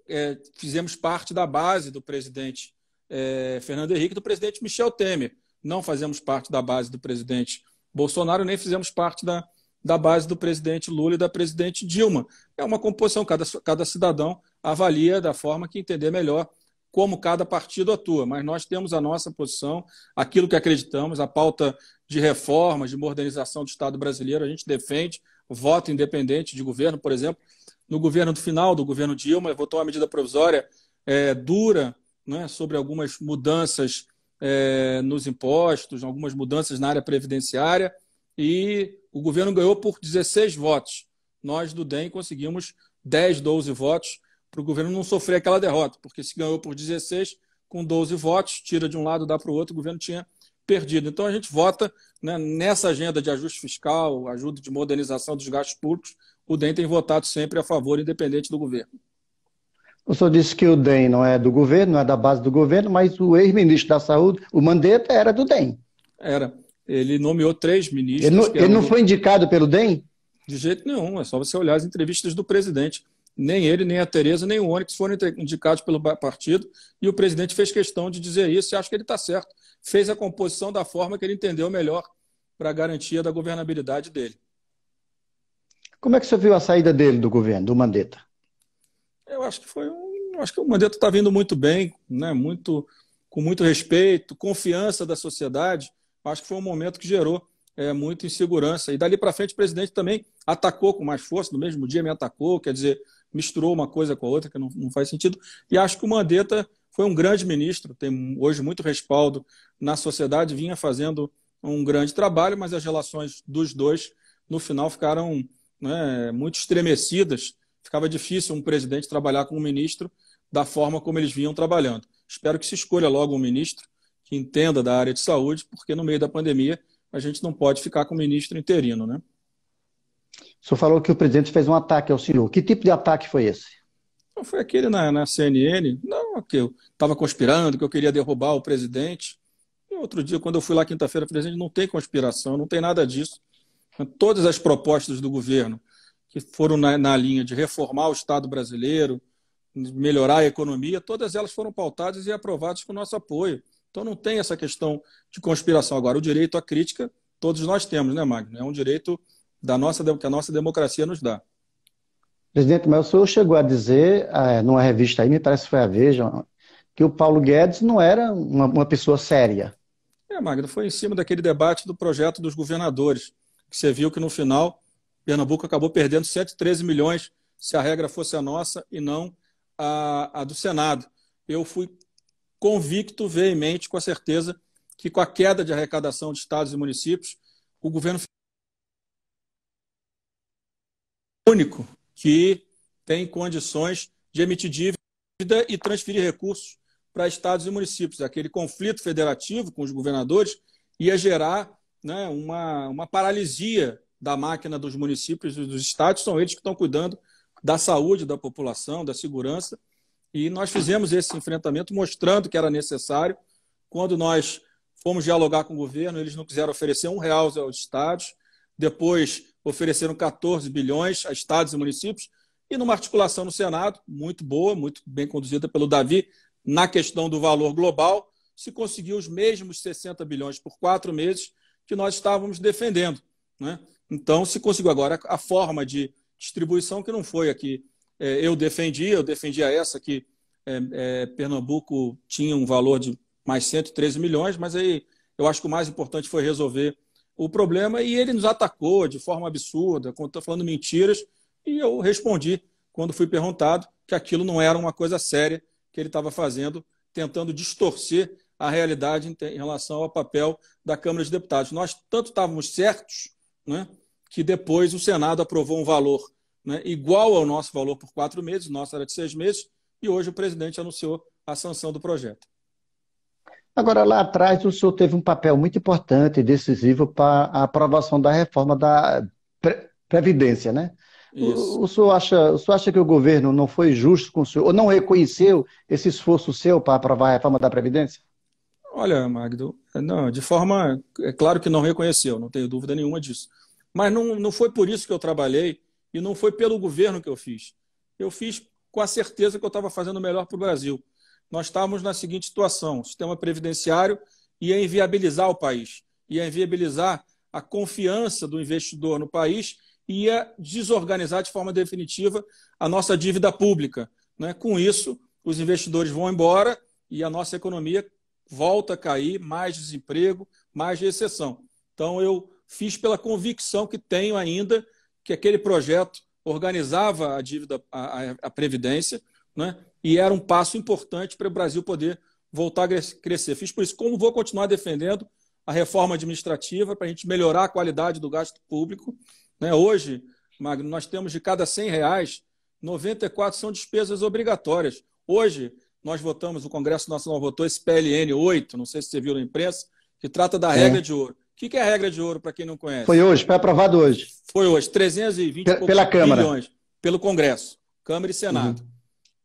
é, fizemos parte da base do presidente é, Fernando Henrique e do presidente Michel Temer. Não fazemos parte da base do presidente Bolsonaro, nem fizemos parte da, da base do presidente Lula e da presidente Dilma. É uma composição, cada, cada cidadão avalia da forma que entender melhor como cada partido atua, mas nós temos a nossa posição, aquilo que acreditamos, a pauta de reformas, de modernização do Estado brasileiro, a gente defende, voto independente de governo, por exemplo. No governo do final do governo Dilma, votou uma medida provisória é, dura né, sobre algumas mudanças é, nos impostos, algumas mudanças na área previdenciária, e o governo ganhou por 16 votos. Nós do DEM conseguimos 10, 12 votos para o governo não sofrer aquela derrota, porque se ganhou por 16, com 12 votos, tira de um lado, dá para o outro, o governo tinha perdido. Então a gente vota né, nessa agenda de ajuste fiscal, ajuda de modernização dos gastos públicos, o DEM tem votado sempre a favor, independente do governo. O senhor disse que o DEM não é do governo, não é da base do governo, mas o ex-ministro da Saúde, o Mandetta, era do DEM. Era. Ele nomeou três ministros. Ele não, ele não do... foi indicado pelo DEM? De jeito nenhum. É só você olhar as entrevistas do presidente. Nem ele, nem a Tereza, nem o Onyx foram indicados pelo partido. E o presidente fez questão de dizer isso e acho que ele está certo. Fez a composição da forma que ele entendeu melhor para a garantia da governabilidade dele. Como é que você viu a saída dele do governo, do Mandetta? Eu acho que foi um, acho que o Mandetta está vindo muito bem, né? Muito com muito respeito, confiança da sociedade. Acho que foi um momento que gerou é, muita insegurança. E dali para frente o presidente também atacou com mais força. No mesmo dia me atacou, quer dizer, misturou uma coisa com a outra que não, não faz sentido. E acho que o Mandetta foi um grande ministro, tem hoje muito respaldo na sociedade, vinha fazendo um grande trabalho, mas as relações dos dois no final ficaram né, muito estremecidas ficava difícil um presidente trabalhar com um ministro da forma como eles vinham trabalhando. Espero que se escolha logo um ministro que entenda da área de saúde, porque no meio da pandemia a gente não pode ficar com o ministro interino, né? O senhor falou que o presidente fez um ataque ao senhor. Que tipo de ataque foi esse? Não foi aquele na, na CNN. Não, que eu estava conspirando, que eu queria derrubar o presidente. E outro dia, quando eu fui lá quinta-feira, presidente, não tem conspiração, não tem nada disso. Todas as propostas do governo que foram na, na linha de reformar o Estado brasileiro, melhorar a economia, todas elas foram pautadas e aprovadas com nosso apoio. Então não tem essa questão de conspiração. Agora, o direito à crítica, todos nós temos, né, Magno? É um direito da nossa, que a nossa democracia nos dá. Presidente, mas o senhor chegou a dizer, ah, é, numa revista aí, me parece que foi a Veja, que o Paulo Guedes não era uma, uma pessoa séria. É, Magno, foi em cima daquele debate do projeto dos governadores, que você viu que no final Pernambuco acabou perdendo 113 milhões se a regra fosse a nossa e não a, a do Senado. Eu fui convicto, veemente, com a certeza que com a queda de arrecadação de estados e municípios, o governo único que tem condições de emitir dívida e transferir recursos para estados e municípios. Aquele conflito federativo com os governadores ia gerar né, uma, uma paralisia da máquina dos municípios e dos estados, são eles que estão cuidando da saúde da população, da segurança. E nós fizemos esse enfrentamento mostrando que era necessário. Quando nós fomos dialogar com o governo, eles não quiseram oferecer um real aos estados, depois ofereceram 14 bilhões a estados e municípios, e numa articulação no Senado, muito boa, muito bem conduzida pelo Davi, na questão do valor global, se conseguiu os mesmos 60 bilhões por quatro meses que nós estávamos defendendo. Né? Então, se conseguiu agora a forma de distribuição que não foi aqui. É, eu defendi, eu defendia essa que é, é, Pernambuco tinha um valor de mais 113 milhões, mas aí eu acho que o mais importante foi resolver o problema e ele nos atacou de forma absurda, falando mentiras, e eu respondi quando fui perguntado que aquilo não era uma coisa séria que ele estava fazendo, tentando distorcer a realidade em relação ao papel da Câmara de Deputados. Nós tanto estávamos certos, né, que depois o Senado aprovou um valor né, igual ao nosso valor por quatro meses, o nosso era de seis meses, e hoje o presidente anunciou a sanção do projeto. Agora, lá atrás, o senhor teve um papel muito importante e decisivo para a aprovação da reforma da Previdência, né? O, o, senhor acha, o senhor acha que o governo não foi justo com o senhor, ou não reconheceu esse esforço seu para aprovar a reforma da Previdência? Olha, Magdo, não, de forma. É claro que não reconheceu, não tenho dúvida nenhuma disso. Mas não, não foi por isso que eu trabalhei e não foi pelo governo que eu fiz. Eu fiz com a certeza que eu estava fazendo melhor para o Brasil. Nós estávamos na seguinte situação: o sistema previdenciário ia inviabilizar o país, ia inviabilizar a confiança do investidor no país e ia desorganizar de forma definitiva a nossa dívida pública. Né? Com isso, os investidores vão embora e a nossa economia volta a cair, mais desemprego, mais recessão. Então, eu fiz pela convicção que tenho ainda que aquele projeto organizava a dívida, a, a previdência, né? e era um passo importante para o Brasil poder voltar a crescer. Fiz por isso, como vou continuar defendendo a reforma administrativa para a gente melhorar a qualidade do gasto público. Né? Hoje, Magno, nós temos de cada 100 reais, 94 são despesas obrigatórias. Hoje, nós votamos, o Congresso Nacional votou esse PLN 8, não sei se você viu na imprensa, que trata da é. regra de ouro. O que, é a regra de ouro, para quem não conhece? Foi hoje, foi aprovado hoje. Foi hoje, 320 P pela Câmara. bilhões pelo Congresso, Câmara e uhum. Senado. O uhum.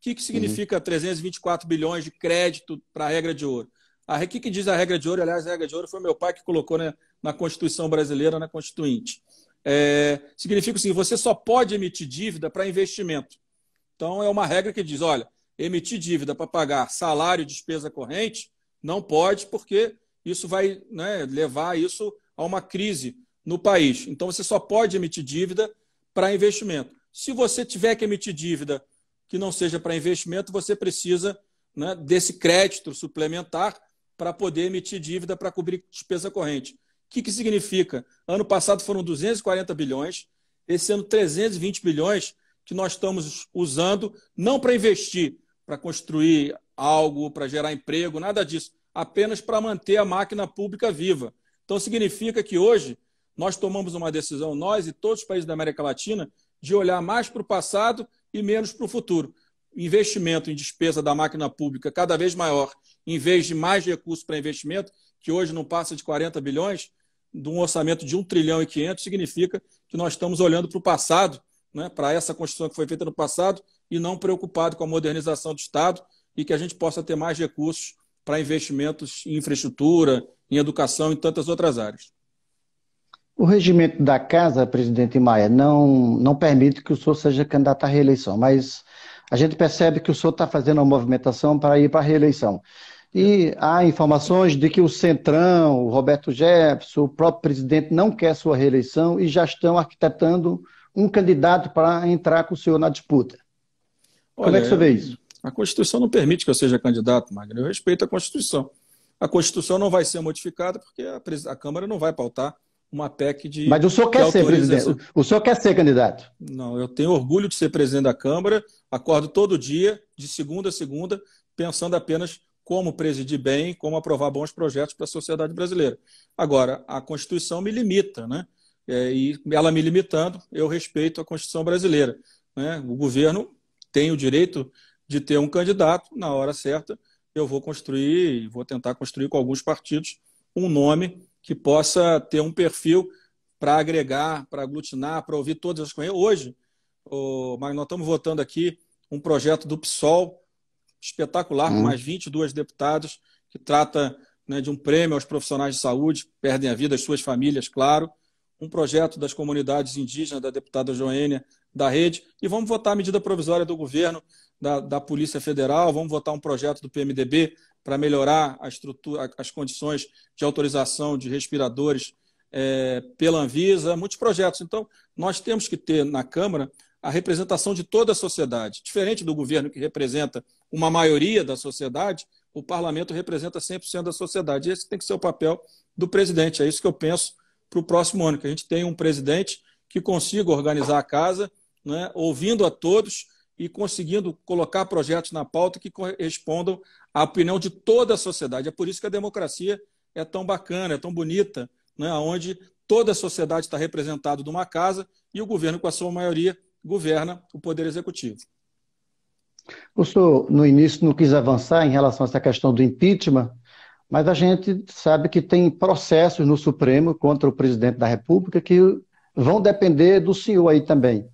que, que significa uhum. 324 bilhões de crédito para a regra de ouro? A, o que, que diz a regra de ouro? Aliás, a regra de ouro foi meu pai que colocou né, na Constituição Brasileira, na Constituinte. É, significa assim, você só pode emitir dívida para investimento. Então, é uma regra que diz, olha, emitir dívida para pagar salário e despesa corrente não pode, porque isso vai né, levar isso a uma crise no país. Então, você só pode emitir dívida para investimento. Se você tiver que emitir dívida que não seja para investimento, você precisa né, desse crédito suplementar para poder emitir dívida para cobrir despesa corrente. O que, que significa? Ano passado foram 240 bilhões, esse ano 320 bilhões que nós estamos usando não para investir, para construir algo, para gerar emprego, nada disso apenas para manter a máquina pública viva. Então, significa que hoje nós tomamos uma decisão, nós e todos os países da América Latina, de olhar mais para o passado e menos para o futuro. Investimento em despesa da máquina pública cada vez maior, em vez de mais recursos para investimento, que hoje não passa de 40 bilhões, de um orçamento de 1 trilhão e 500, significa que nós estamos olhando para o passado, né, para essa Constituição que foi feita no passado, e não preocupado com a modernização do Estado e que a gente possa ter mais recursos para investimentos em infraestrutura, em educação e tantas outras áreas. O regimento da casa, presidente Maia, não, não permite que o senhor seja candidato à reeleição, mas a gente percebe que o senhor está fazendo uma movimentação para ir para a reeleição. E há informações de que o Centrão, o Roberto Jefferson, o próprio presidente não quer sua reeleição e já estão arquitetando um candidato para entrar com o senhor na disputa. Olha, Como é que o senhor vê isso? A Constituição não permite que eu seja candidato, Magno. Eu respeito a Constituição. A Constituição não vai ser modificada porque a, Câmara não vai pautar uma PEC de. Mas o senhor quer ser presidente? O senhor quer ser candidato? Não, eu tenho orgulho de ser presidente da Câmara. Acordo todo dia, de segunda a segunda, pensando apenas como presidir bem, como aprovar bons projetos para a sociedade brasileira. Agora, a Constituição me limita, né? É, e ela me limitando, eu respeito a Constituição brasileira. Né? O governo tem o direito de ter um candidato, na hora certa, eu vou construir, vou tentar construir com alguns partidos um nome que possa ter um perfil para agregar, para aglutinar, para ouvir todas as coisas. Hoje, mas nós estamos votando aqui um projeto do PSOL espetacular, com uhum. mais 22 deputados, que trata né, de um prêmio aos profissionais de saúde, perdem a vida, as suas famílias, claro. Um projeto das comunidades indígenas, da deputada Joênia, da rede. E vamos votar a medida provisória do governo da, da Polícia Federal, vamos votar um projeto do PMDB para melhorar a estrutura, as condições de autorização de respiradores é, pela Anvisa, muitos projetos. Então, nós temos que ter na Câmara a representação de toda a sociedade. Diferente do governo que representa uma maioria da sociedade, o parlamento representa 100% da sociedade. Esse tem que ser o papel do presidente. É isso que eu penso para o próximo ano, que a gente tenha um presidente que consiga organizar a casa, né, ouvindo a todos, e conseguindo colocar projetos na pauta que correspondam à opinião de toda a sociedade. É por isso que a democracia é tão bacana, é tão bonita, né? onde toda a sociedade está representada numa casa e o governo, com a sua maioria, governa o poder executivo. O senhor, no início, não quis avançar em relação a essa questão do impeachment, mas a gente sabe que tem processos no Supremo contra o presidente da República que vão depender do senhor aí também.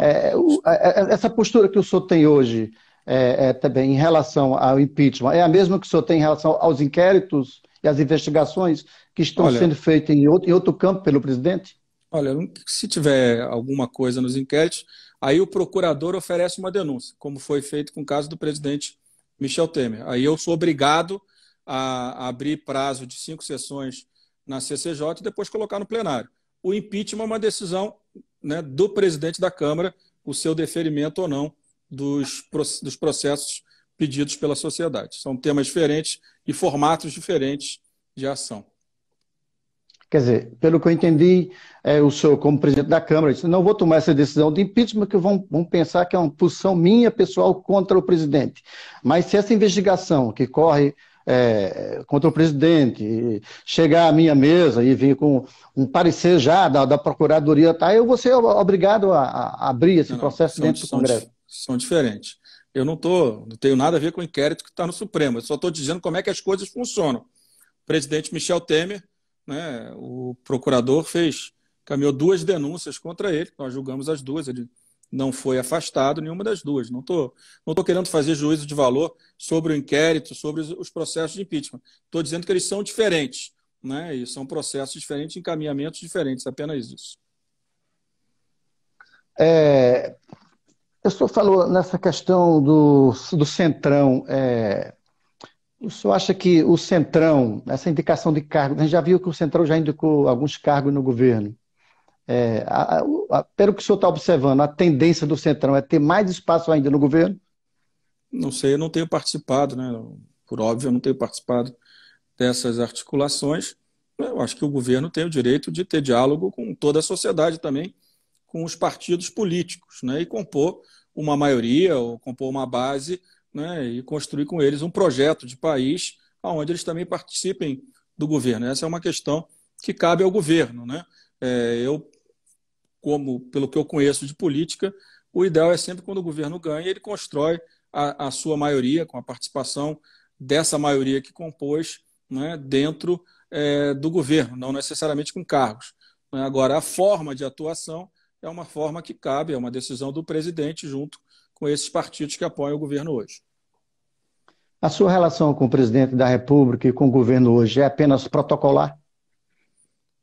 É, o, é, é, essa postura que o senhor tem hoje é, é, também em relação ao impeachment é a mesma que o senhor tem em relação aos inquéritos e às investigações que estão olha, sendo feitas em outro, em outro campo pelo presidente? Olha, se tiver alguma coisa nos inquéritos, aí o procurador oferece uma denúncia, como foi feito com o caso do presidente Michel Temer. Aí eu sou obrigado a abrir prazo de cinco sessões na CCJ e depois colocar no plenário. O impeachment é uma decisão né, do presidente da Câmara o seu deferimento ou não dos, dos processos pedidos pela sociedade. São temas diferentes e formatos diferentes de ação. Quer dizer, pelo que eu entendi, é, o senhor, como presidente da Câmara, disse: não vou tomar essa decisão de impeachment, que vão, vão pensar que é uma posição minha pessoal contra o presidente. Mas se essa investigação que corre é, contra o presidente, chegar à minha mesa e vir com um parecer já da, da Procuradoria, tá, eu vou ser obrigado a, a abrir esse não, processo não, dentro do Congresso. São, são diferentes. Eu não, tô, não tenho nada a ver com o inquérito que está no Supremo, eu só estou dizendo como é que as coisas funcionam. O presidente Michel Temer, né, o procurador fez, caminhou duas denúncias contra ele, nós julgamos as duas, ele não foi afastado, nenhuma das duas. Não estou não tô querendo fazer juízo de valor sobre o inquérito, sobre os, processos de impeachment. Estou dizendo que eles são diferentes, né? E são processos diferentes, encaminhamentos diferentes, apenas isso. É, o senhor falou nessa questão do, do Centrão. É, o senhor acha que o Centrão, essa indicação de cargos, a gente já viu que o Centrão já indicou alguns cargos no governo. É, a, a, pelo que o senhor está observando, a tendência do Centrão é ter mais espaço ainda no governo? Não sei, eu não tenho participado, né? por óbvio, eu não tenho participado dessas articulações. Eu acho que o governo tem o direito de ter diálogo com toda a sociedade também, com os partidos políticos, né? e compor uma maioria ou compor uma base né? e construir com eles um projeto de país onde eles também participem do governo. Essa é uma questão que cabe ao governo. Né? É, eu como pelo que eu conheço de política, o ideal é sempre quando o governo ganha, ele constrói a, a sua maioria, com a participação dessa maioria que compôs né, dentro é, do governo, não necessariamente com cargos. Né. Agora, a forma de atuação é uma forma que cabe, é uma decisão do presidente junto com esses partidos que apoiam o governo hoje. A sua relação com o presidente da República e com o governo hoje é apenas protocolar?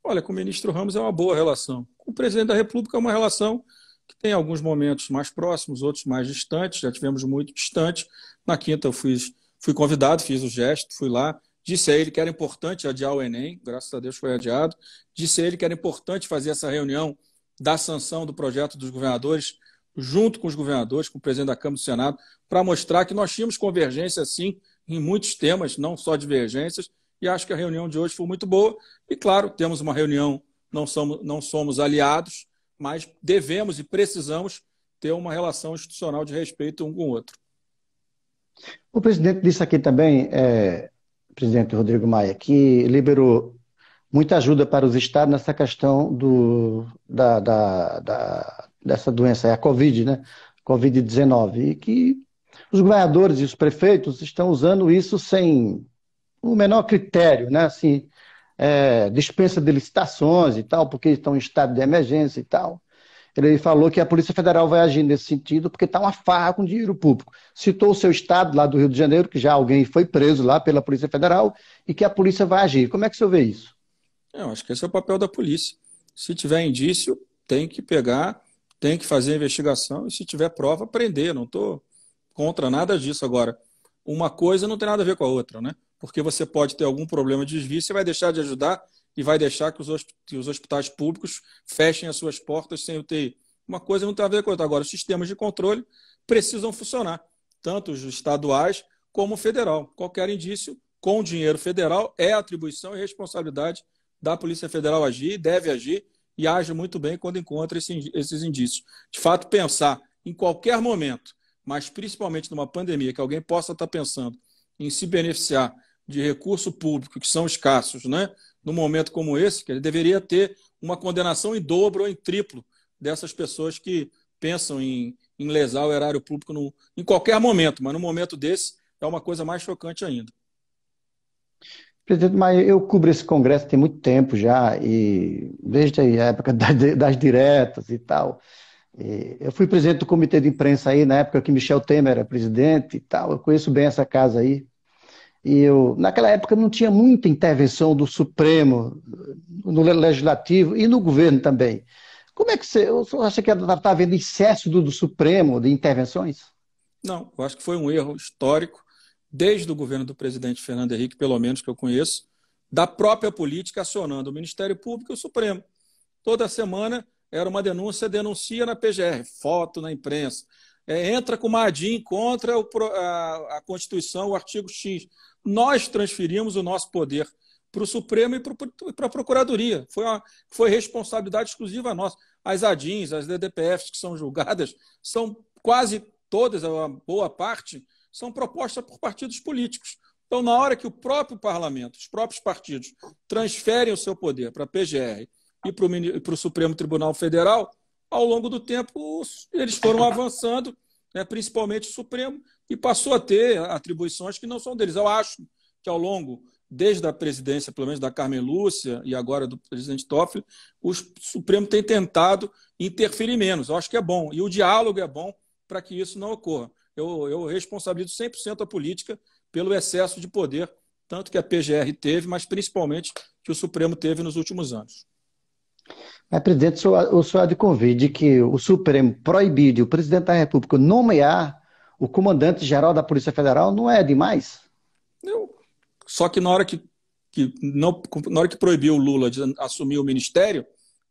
Olha, com o ministro Ramos é uma boa relação o presidente da República é uma relação que tem alguns momentos mais próximos, outros mais distantes, já tivemos muito distante. Na quinta eu fui, fui convidado, fiz o gesto, fui lá, disse a ele que era importante adiar o Enem, graças a Deus foi adiado, disse a ele que era importante fazer essa reunião da sanção do projeto dos governadores, junto com os governadores, com o presidente da Câmara do Senado, para mostrar que nós tínhamos convergência, sim, em muitos temas, não só divergências, e acho que a reunião de hoje foi muito boa. E, claro, temos uma reunião não somos, não somos aliados, mas devemos e precisamos ter uma relação institucional de respeito um com o outro. O presidente disse aqui também, é, presidente Rodrigo Maia, que liberou muita ajuda para os estados nessa questão do, da, da, da dessa doença, é a Covid, né? Covid-19, e que os governadores e os prefeitos estão usando isso sem o menor critério, né? Assim, é, dispensa de licitações e tal, porque estão em estado de emergência e tal. Ele falou que a Polícia Federal vai agir nesse sentido porque está uma farra com dinheiro público. Citou o seu estado lá do Rio de Janeiro, que já alguém foi preso lá pela Polícia Federal e que a polícia vai agir. Como é que o senhor vê isso? Eu acho que esse é o papel da polícia. Se tiver indício, tem que pegar, tem que fazer a investigação e se tiver prova, prender. Não estou contra nada disso. Agora, uma coisa não tem nada a ver com a outra, né? porque você pode ter algum problema de desvio, você vai deixar de ajudar e vai deixar que os, hospitais públicos fechem as suas portas sem UTI. Uma coisa não tem a ver com outra. Agora, os sistemas de controle precisam funcionar, tanto os estaduais como o federal. Qualquer indício, com dinheiro federal, é atribuição e responsabilidade da Polícia Federal agir, deve agir e age muito bem quando encontra esses indícios. De fato, pensar em qualquer momento, mas principalmente numa pandemia, que alguém possa estar pensando em se beneficiar de recurso público, que são escassos, né? num momento como esse, que ele deveria ter uma condenação em dobro ou em triplo dessas pessoas que pensam em, em lesar o erário público no, em qualquer momento, mas no momento desse é uma coisa mais chocante ainda. Presidente, mas eu cubro esse congresso tem muito tempo já, e desde a época das diretas e tal. E eu fui presidente do comitê de imprensa aí na época que Michel Temer era presidente e tal. Eu conheço bem essa casa aí, eu, naquela época não tinha muita intervenção do Supremo, no Legislativo e no governo também. Como é que você. O acha que está havendo excesso do, do Supremo de intervenções? Não, eu acho que foi um erro histórico, desde o governo do presidente Fernando Henrique, pelo menos que eu conheço, da própria política acionando o Ministério Público e o Supremo. Toda semana era uma denúncia, denuncia na PGR, foto na imprensa. É, entra com o Madim contra o, a, a, Constituição, o artigo X nós transferimos o nosso poder para o Supremo e para a Procuradoria. Foi, uma, foi responsabilidade exclusiva nossa. As ADINs, as DDPFs que são julgadas, são quase todas, a boa parte, são propostas por partidos políticos. Então, na hora que o próprio parlamento, os próprios partidos, transferem o seu poder para a PGR e para o, para o Supremo Tribunal Federal, ao longo do tempo eles foram avançando né, principalmente o Supremo, e passou a ter atribuições que não são deles. Eu acho que ao longo, desde a presidência, pelo menos da Carmen Lúcia e agora do presidente Toffoli, o Supremo tem tentado interferir menos. Eu acho que é bom. E o diálogo é bom para que isso não ocorra. Eu, eu responsabilizo 100% a política pelo excesso de poder, tanto que a PGR teve, mas principalmente que o Supremo teve nos últimos anos. É, presidente, o senhor há de convite que o Supremo proibir de o presidente da República nomear o comandante-geral da Polícia Federal não é demais? Eu, só que na hora que, que não, na hora que proibiu o Lula de assumir o ministério,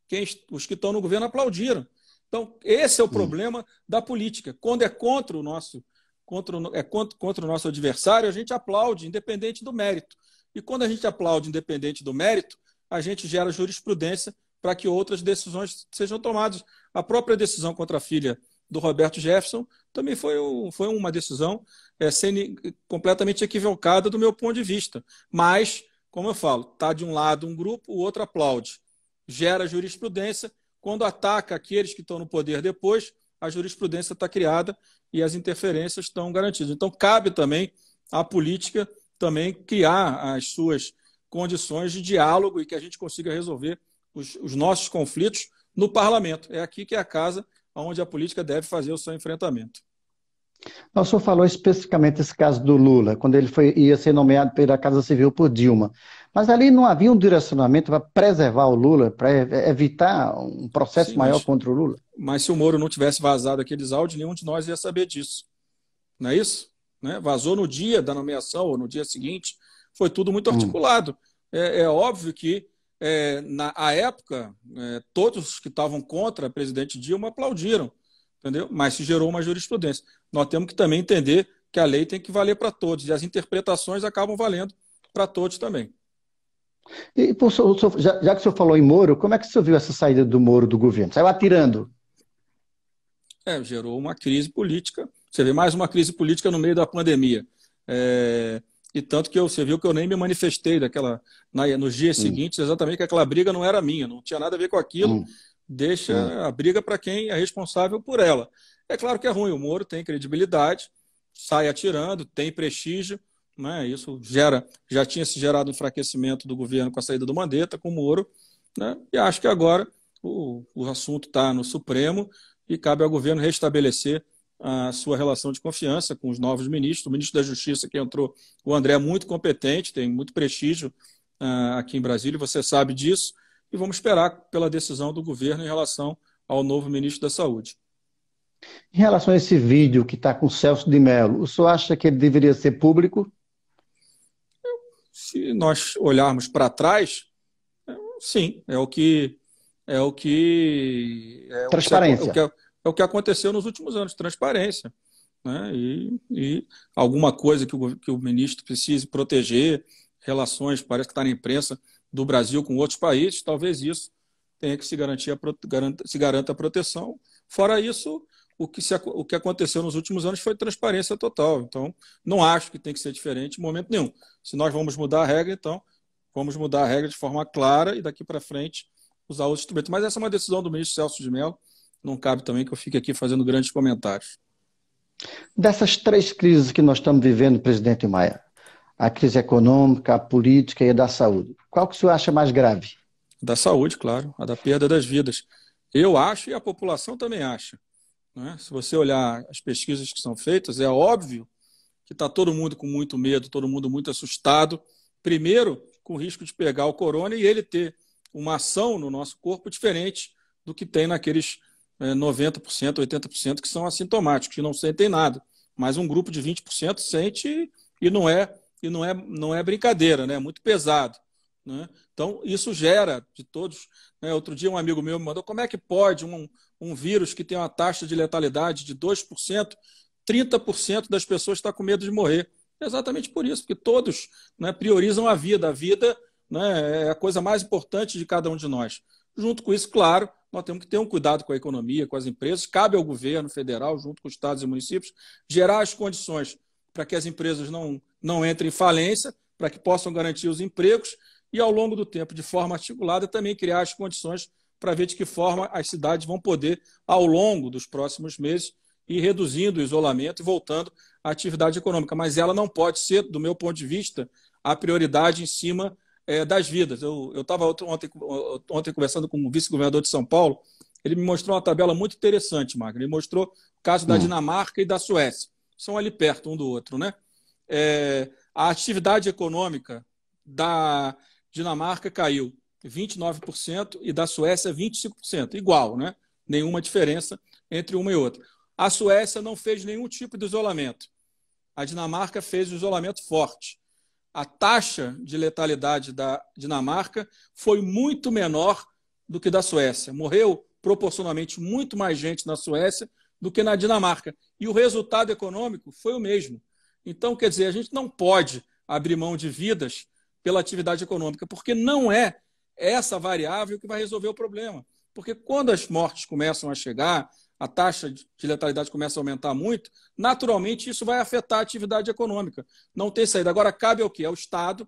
quem, os que estão no governo aplaudiram. Então, esse é o hum. problema hum. da política. Quando é contra o nosso contra é contra, contra o nosso adversário, a gente aplaude, independente do mérito. E quando a gente aplaude, independente do mérito, a gente gera jurisprudência para que outras decisões sejam tomadas. A própria decisão contra a filha do Roberto Jefferson também foi, um, foi uma decisão é, completamente equivocada do meu ponto de vista. Mas, como eu falo, está de um lado um grupo, o outro aplaude. Gera jurisprudência. Quando ataca aqueles que estão no poder depois, a jurisprudência está criada e as interferências estão garantidas. Então, cabe também à política também criar as suas condições de diálogo e que a gente consiga resolver os, os nossos conflitos no parlamento. É aqui que é a casa onde a política deve fazer o seu enfrentamento. O senhor falou especificamente esse caso do Lula, quando ele foi, ia ser nomeado pela Casa Civil por Dilma. Mas ali não havia um direcionamento para preservar o Lula, para evitar um processo Sim, maior mas, contra o Lula? Mas se o Moro não tivesse vazado aqueles áudios, nenhum de nós ia saber disso. Não é isso? Né? Vazou no dia da nomeação ou no dia seguinte. Foi tudo muito hum. articulado. Hum. É, é óbvio que é, na época, é, todos que estavam contra a presidente Dilma aplaudiram, entendeu? Mas se gerou uma jurisprudência. Nós temos que também entender que a lei tem que valer para todos e as interpretações acabam valendo para todos também. E, já, já que o senhor falou em Moro, como é que o senhor viu essa saída do Moro do governo? Saiu atirando. É, gerou uma crise política. Você vê mais uma crise política no meio da pandemia. É, e tanto que eu, você viu que eu nem me manifestei daquela, na, nos dias hum. seguintes, exatamente que aquela briga não era minha, não tinha nada a ver com aquilo. Hum. Deixa é. a briga para quem é responsável por ela. É claro que é ruim, o Moro tem credibilidade, sai atirando, tem prestígio, né? isso gera, já tinha se gerado um enfraquecimento do governo com a saída do Mandetta, com o Moro, né? e acho que agora o, o assunto está no Supremo e cabe ao governo restabelecer a sua relação de confiança com os novos ministros. O ministro da Justiça que entrou, o André, é muito competente, tem muito prestígio uh, aqui em Brasília, você sabe disso, e vamos esperar pela decisão do governo em relação ao novo ministro da Saúde. Em relação a esse vídeo que está com o Celso de Mello, o senhor acha que ele deveria ser público? Se nós olharmos para trás, sim, é o que. É o que. É Transparência. É o que é, é o que aconteceu nos últimos anos, transparência. Né? E, e alguma coisa que o, que o ministro precise proteger, relações, parece que está na imprensa, do Brasil com outros países, talvez isso tenha que se garantir a, garanta, se garanta a proteção. Fora isso, o que, se, o que aconteceu nos últimos anos foi transparência total. Então, não acho que tem que ser diferente em momento nenhum. Se nós vamos mudar a regra, então vamos mudar a regra de forma clara e daqui para frente usar outro instrumento. Mas essa é uma decisão do ministro Celso de Mello, não cabe também que eu fique aqui fazendo grandes comentários. Dessas três crises que nós estamos vivendo, presidente Maia, a crise econômica, a política e a da saúde, qual que o senhor acha mais grave? Da saúde, claro, a da perda das vidas. Eu acho e a população também acha. É? Se você olhar as pesquisas que são feitas, é óbvio que está todo mundo com muito medo, todo mundo muito assustado. Primeiro, com o risco de pegar o corona e ele ter uma ação no nosso corpo diferente do que tem naqueles 90%, é, 80% que são assintomáticos, que não sentem nada. Mas um grupo de 20% sente e não é e não é não é brincadeira, né? É muito pesado, né? Então isso gera de todos. Né? Outro dia um amigo meu me mandou como é que pode um, um vírus que tem uma taxa de letalidade de 2%, 30% das pessoas está com medo de morrer. Exatamente por isso, porque todos né, priorizam a vida. A vida né, é a coisa mais importante de cada um de nós. Junto com isso, claro, nós temos que ter um cuidado com a economia, com as empresas. Cabe ao governo federal, junto com os estados e municípios, gerar as condições para que as empresas não, não entrem em falência, para que possam garantir os empregos e, ao longo do tempo, de forma articulada, também criar as condições para ver de que forma as cidades vão poder, ao longo dos próximos meses, ir reduzindo o isolamento e voltando à atividade econômica. Mas ela não pode ser, do meu ponto de vista, a prioridade em cima é, das vidas. Eu estava ontem, ontem conversando com o vice-governador de São Paulo, ele me mostrou uma tabela muito interessante, Magno. Ele mostrou o caso da hum. Dinamarca e da Suécia. São ali perto um do outro, né? É, a atividade econômica da Dinamarca caiu 29% e da Suécia 25%, igual, né? Nenhuma diferença entre uma e outra. A Suécia não fez nenhum tipo de isolamento. A Dinamarca fez um isolamento forte a taxa de letalidade da Dinamarca foi muito menor do que da Suécia. Morreu proporcionalmente muito mais gente na Suécia do que na Dinamarca. E o resultado econômico foi o mesmo. Então, quer dizer, a gente não pode abrir mão de vidas pela atividade econômica, porque não é essa variável que vai resolver o problema. Porque quando as mortes começam a chegar, a taxa de letalidade começa a aumentar muito, naturalmente isso vai afetar a atividade econômica. Não tem saída. Agora, cabe ao que? Ao Estado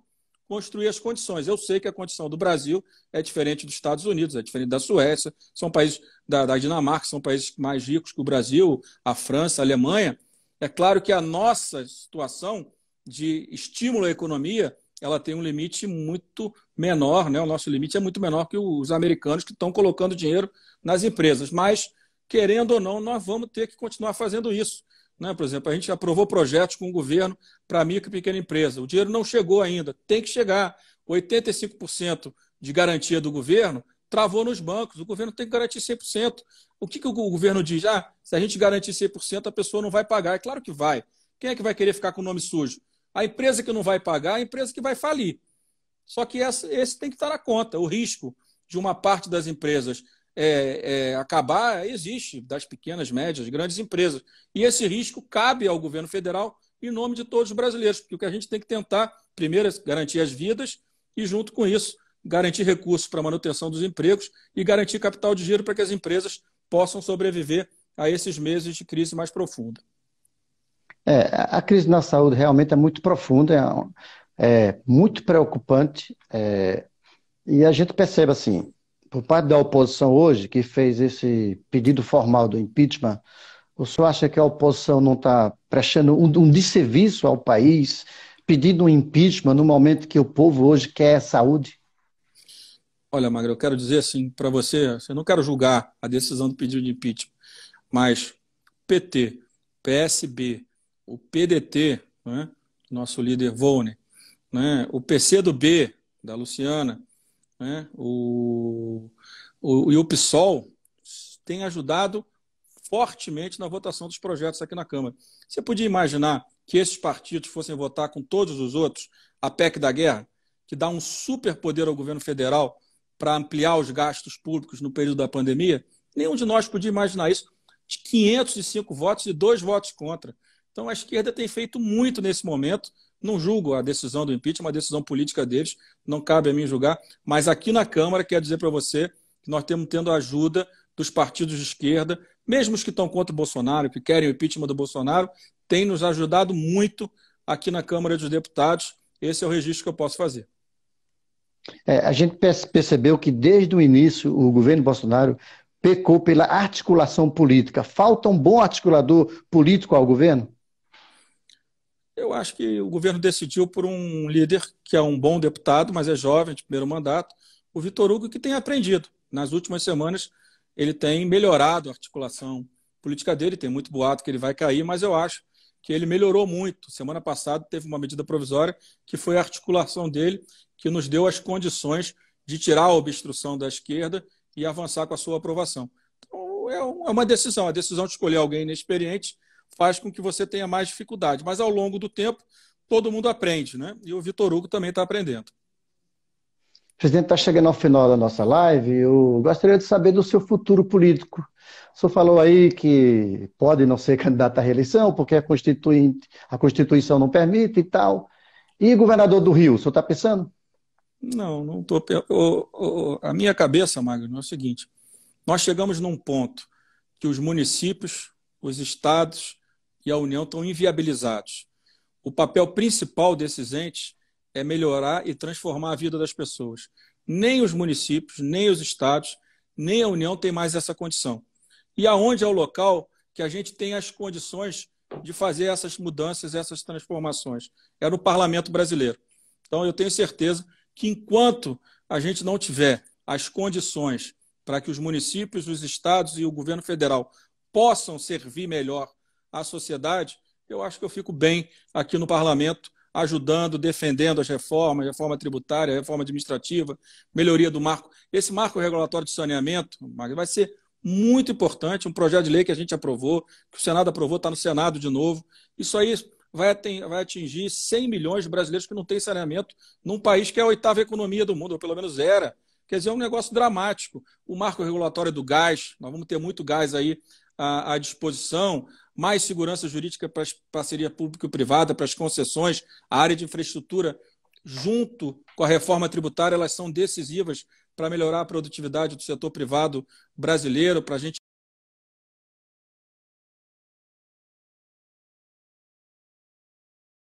construir as condições. Eu sei que a condição do Brasil é diferente dos Estados Unidos, é diferente da Suécia, são países da, da Dinamarca, são países mais ricos que o Brasil, a França, a Alemanha. É claro que a nossa situação de estímulo à economia ela tem um limite muito menor, né? o nosso limite é muito menor que os americanos que estão colocando dinheiro nas empresas. Mas querendo ou não, nós vamos ter que continuar fazendo isso. Né? Por exemplo, a gente aprovou projetos com o governo para micro e pequena empresa. O dinheiro não chegou ainda, tem que chegar. 85% de garantia do governo travou nos bancos. O governo tem que garantir 100%. O que, que o governo diz? Ah, se a gente garantir 100%, a pessoa não vai pagar. É claro que vai. Quem é que vai querer ficar com o nome sujo? A empresa que não vai pagar, é a empresa que vai falir. Só que essa, esse tem que estar na conta. O risco de uma parte das empresas é, é, acabar existe das pequenas, médias, grandes empresas. E esse risco cabe ao governo federal em nome de todos os brasileiros, porque o que a gente tem que tentar, primeiro, é garantir as vidas e, junto com isso, garantir recursos para a manutenção dos empregos e garantir capital de giro para que as empresas possam sobreviver a esses meses de crise mais profunda. É, a crise na saúde realmente é muito profunda, é, é muito preocupante, é, e a gente percebe assim, por parte da oposição hoje, que fez esse pedido formal do impeachment, o senhor acha que a oposição não está prestando um, um desserviço ao país, pedindo um impeachment no momento que o povo hoje quer saúde? Olha, Magro, eu quero dizer assim para você, eu não quero julgar a decisão do pedido de impeachment, mas PT, PSB, o PDT, né, nosso líder Volner, né, o PC do B da Luciana, né? O, o, e o PSOL tem ajudado fortemente na votação dos projetos aqui na Câmara. Você podia imaginar que esses partidos fossem votar com todos os outros a PEC da guerra, que dá um superpoder ao governo federal para ampliar os gastos públicos no período da pandemia? Nenhum de nós podia imaginar isso. De 505 votos e dois votos contra. Então a esquerda tem feito muito nesse momento não julgo a decisão do impeachment, é uma decisão política deles, não cabe a mim julgar, mas aqui na Câmara quero dizer para você que nós estamos tendo a ajuda dos partidos de esquerda, mesmo os que estão contra o Bolsonaro, que querem o impeachment do Bolsonaro, tem nos ajudado muito aqui na Câmara dos Deputados. Esse é o registro que eu posso fazer. É, a gente percebeu que desde o início o governo Bolsonaro pecou pela articulação política. Falta um bom articulador político ao governo? Eu acho que o governo decidiu por um líder que é um bom deputado, mas é jovem, de primeiro mandato, o Vitor Hugo, que tem aprendido. Nas últimas semanas, ele tem melhorado a articulação política dele, tem muito boato que ele vai cair, mas eu acho que ele melhorou muito. Semana passada teve uma medida provisória que foi a articulação dele que nos deu as condições de tirar a obstrução da esquerda e avançar com a sua aprovação. Então, é, é uma decisão, a decisão de escolher alguém inexperiente faz com que você tenha mais dificuldade. Mas ao longo do tempo, todo mundo aprende, né? E o Vitor Hugo também está aprendendo. Presidente, está chegando ao final da nossa live. Eu gostaria de saber do seu futuro político. O senhor falou aí que pode não ser candidato à reeleição, porque a, a Constituição não permite e tal. E governador do Rio, o senhor está pensando? Não, não estou. A minha cabeça, Magno, é o seguinte: nós chegamos num ponto que os municípios, os estados e a União estão inviabilizados. O papel principal desses entes é melhorar e transformar a vida das pessoas. Nem os municípios, nem os estados, nem a União tem mais essa condição. E aonde é o local que a gente tem as condições de fazer essas mudanças, essas transformações? É no parlamento brasileiro. Então, eu tenho certeza que enquanto a gente não tiver as condições para que os municípios, os estados e o governo federal possam servir melhor à sociedade, eu acho que eu fico bem aqui no parlamento, ajudando, defendendo as reformas, reforma tributária, reforma administrativa, melhoria do marco. Esse marco regulatório de saneamento vai ser muito importante, um projeto de lei que a gente aprovou, que o Senado aprovou, está no Senado de novo. Isso aí vai atingir 100 milhões de brasileiros que não têm saneamento num país que é a oitava economia do mundo, ou pelo menos era. Quer dizer, é um negócio dramático. O marco regulatório do gás, nós vamos ter muito gás aí à, à disposição, mais segurança jurídica para as parceria público-privada, para as concessões, a área de infraestrutura, junto com a reforma tributária, elas são decisivas para melhorar a produtividade do setor privado brasileiro, para a gente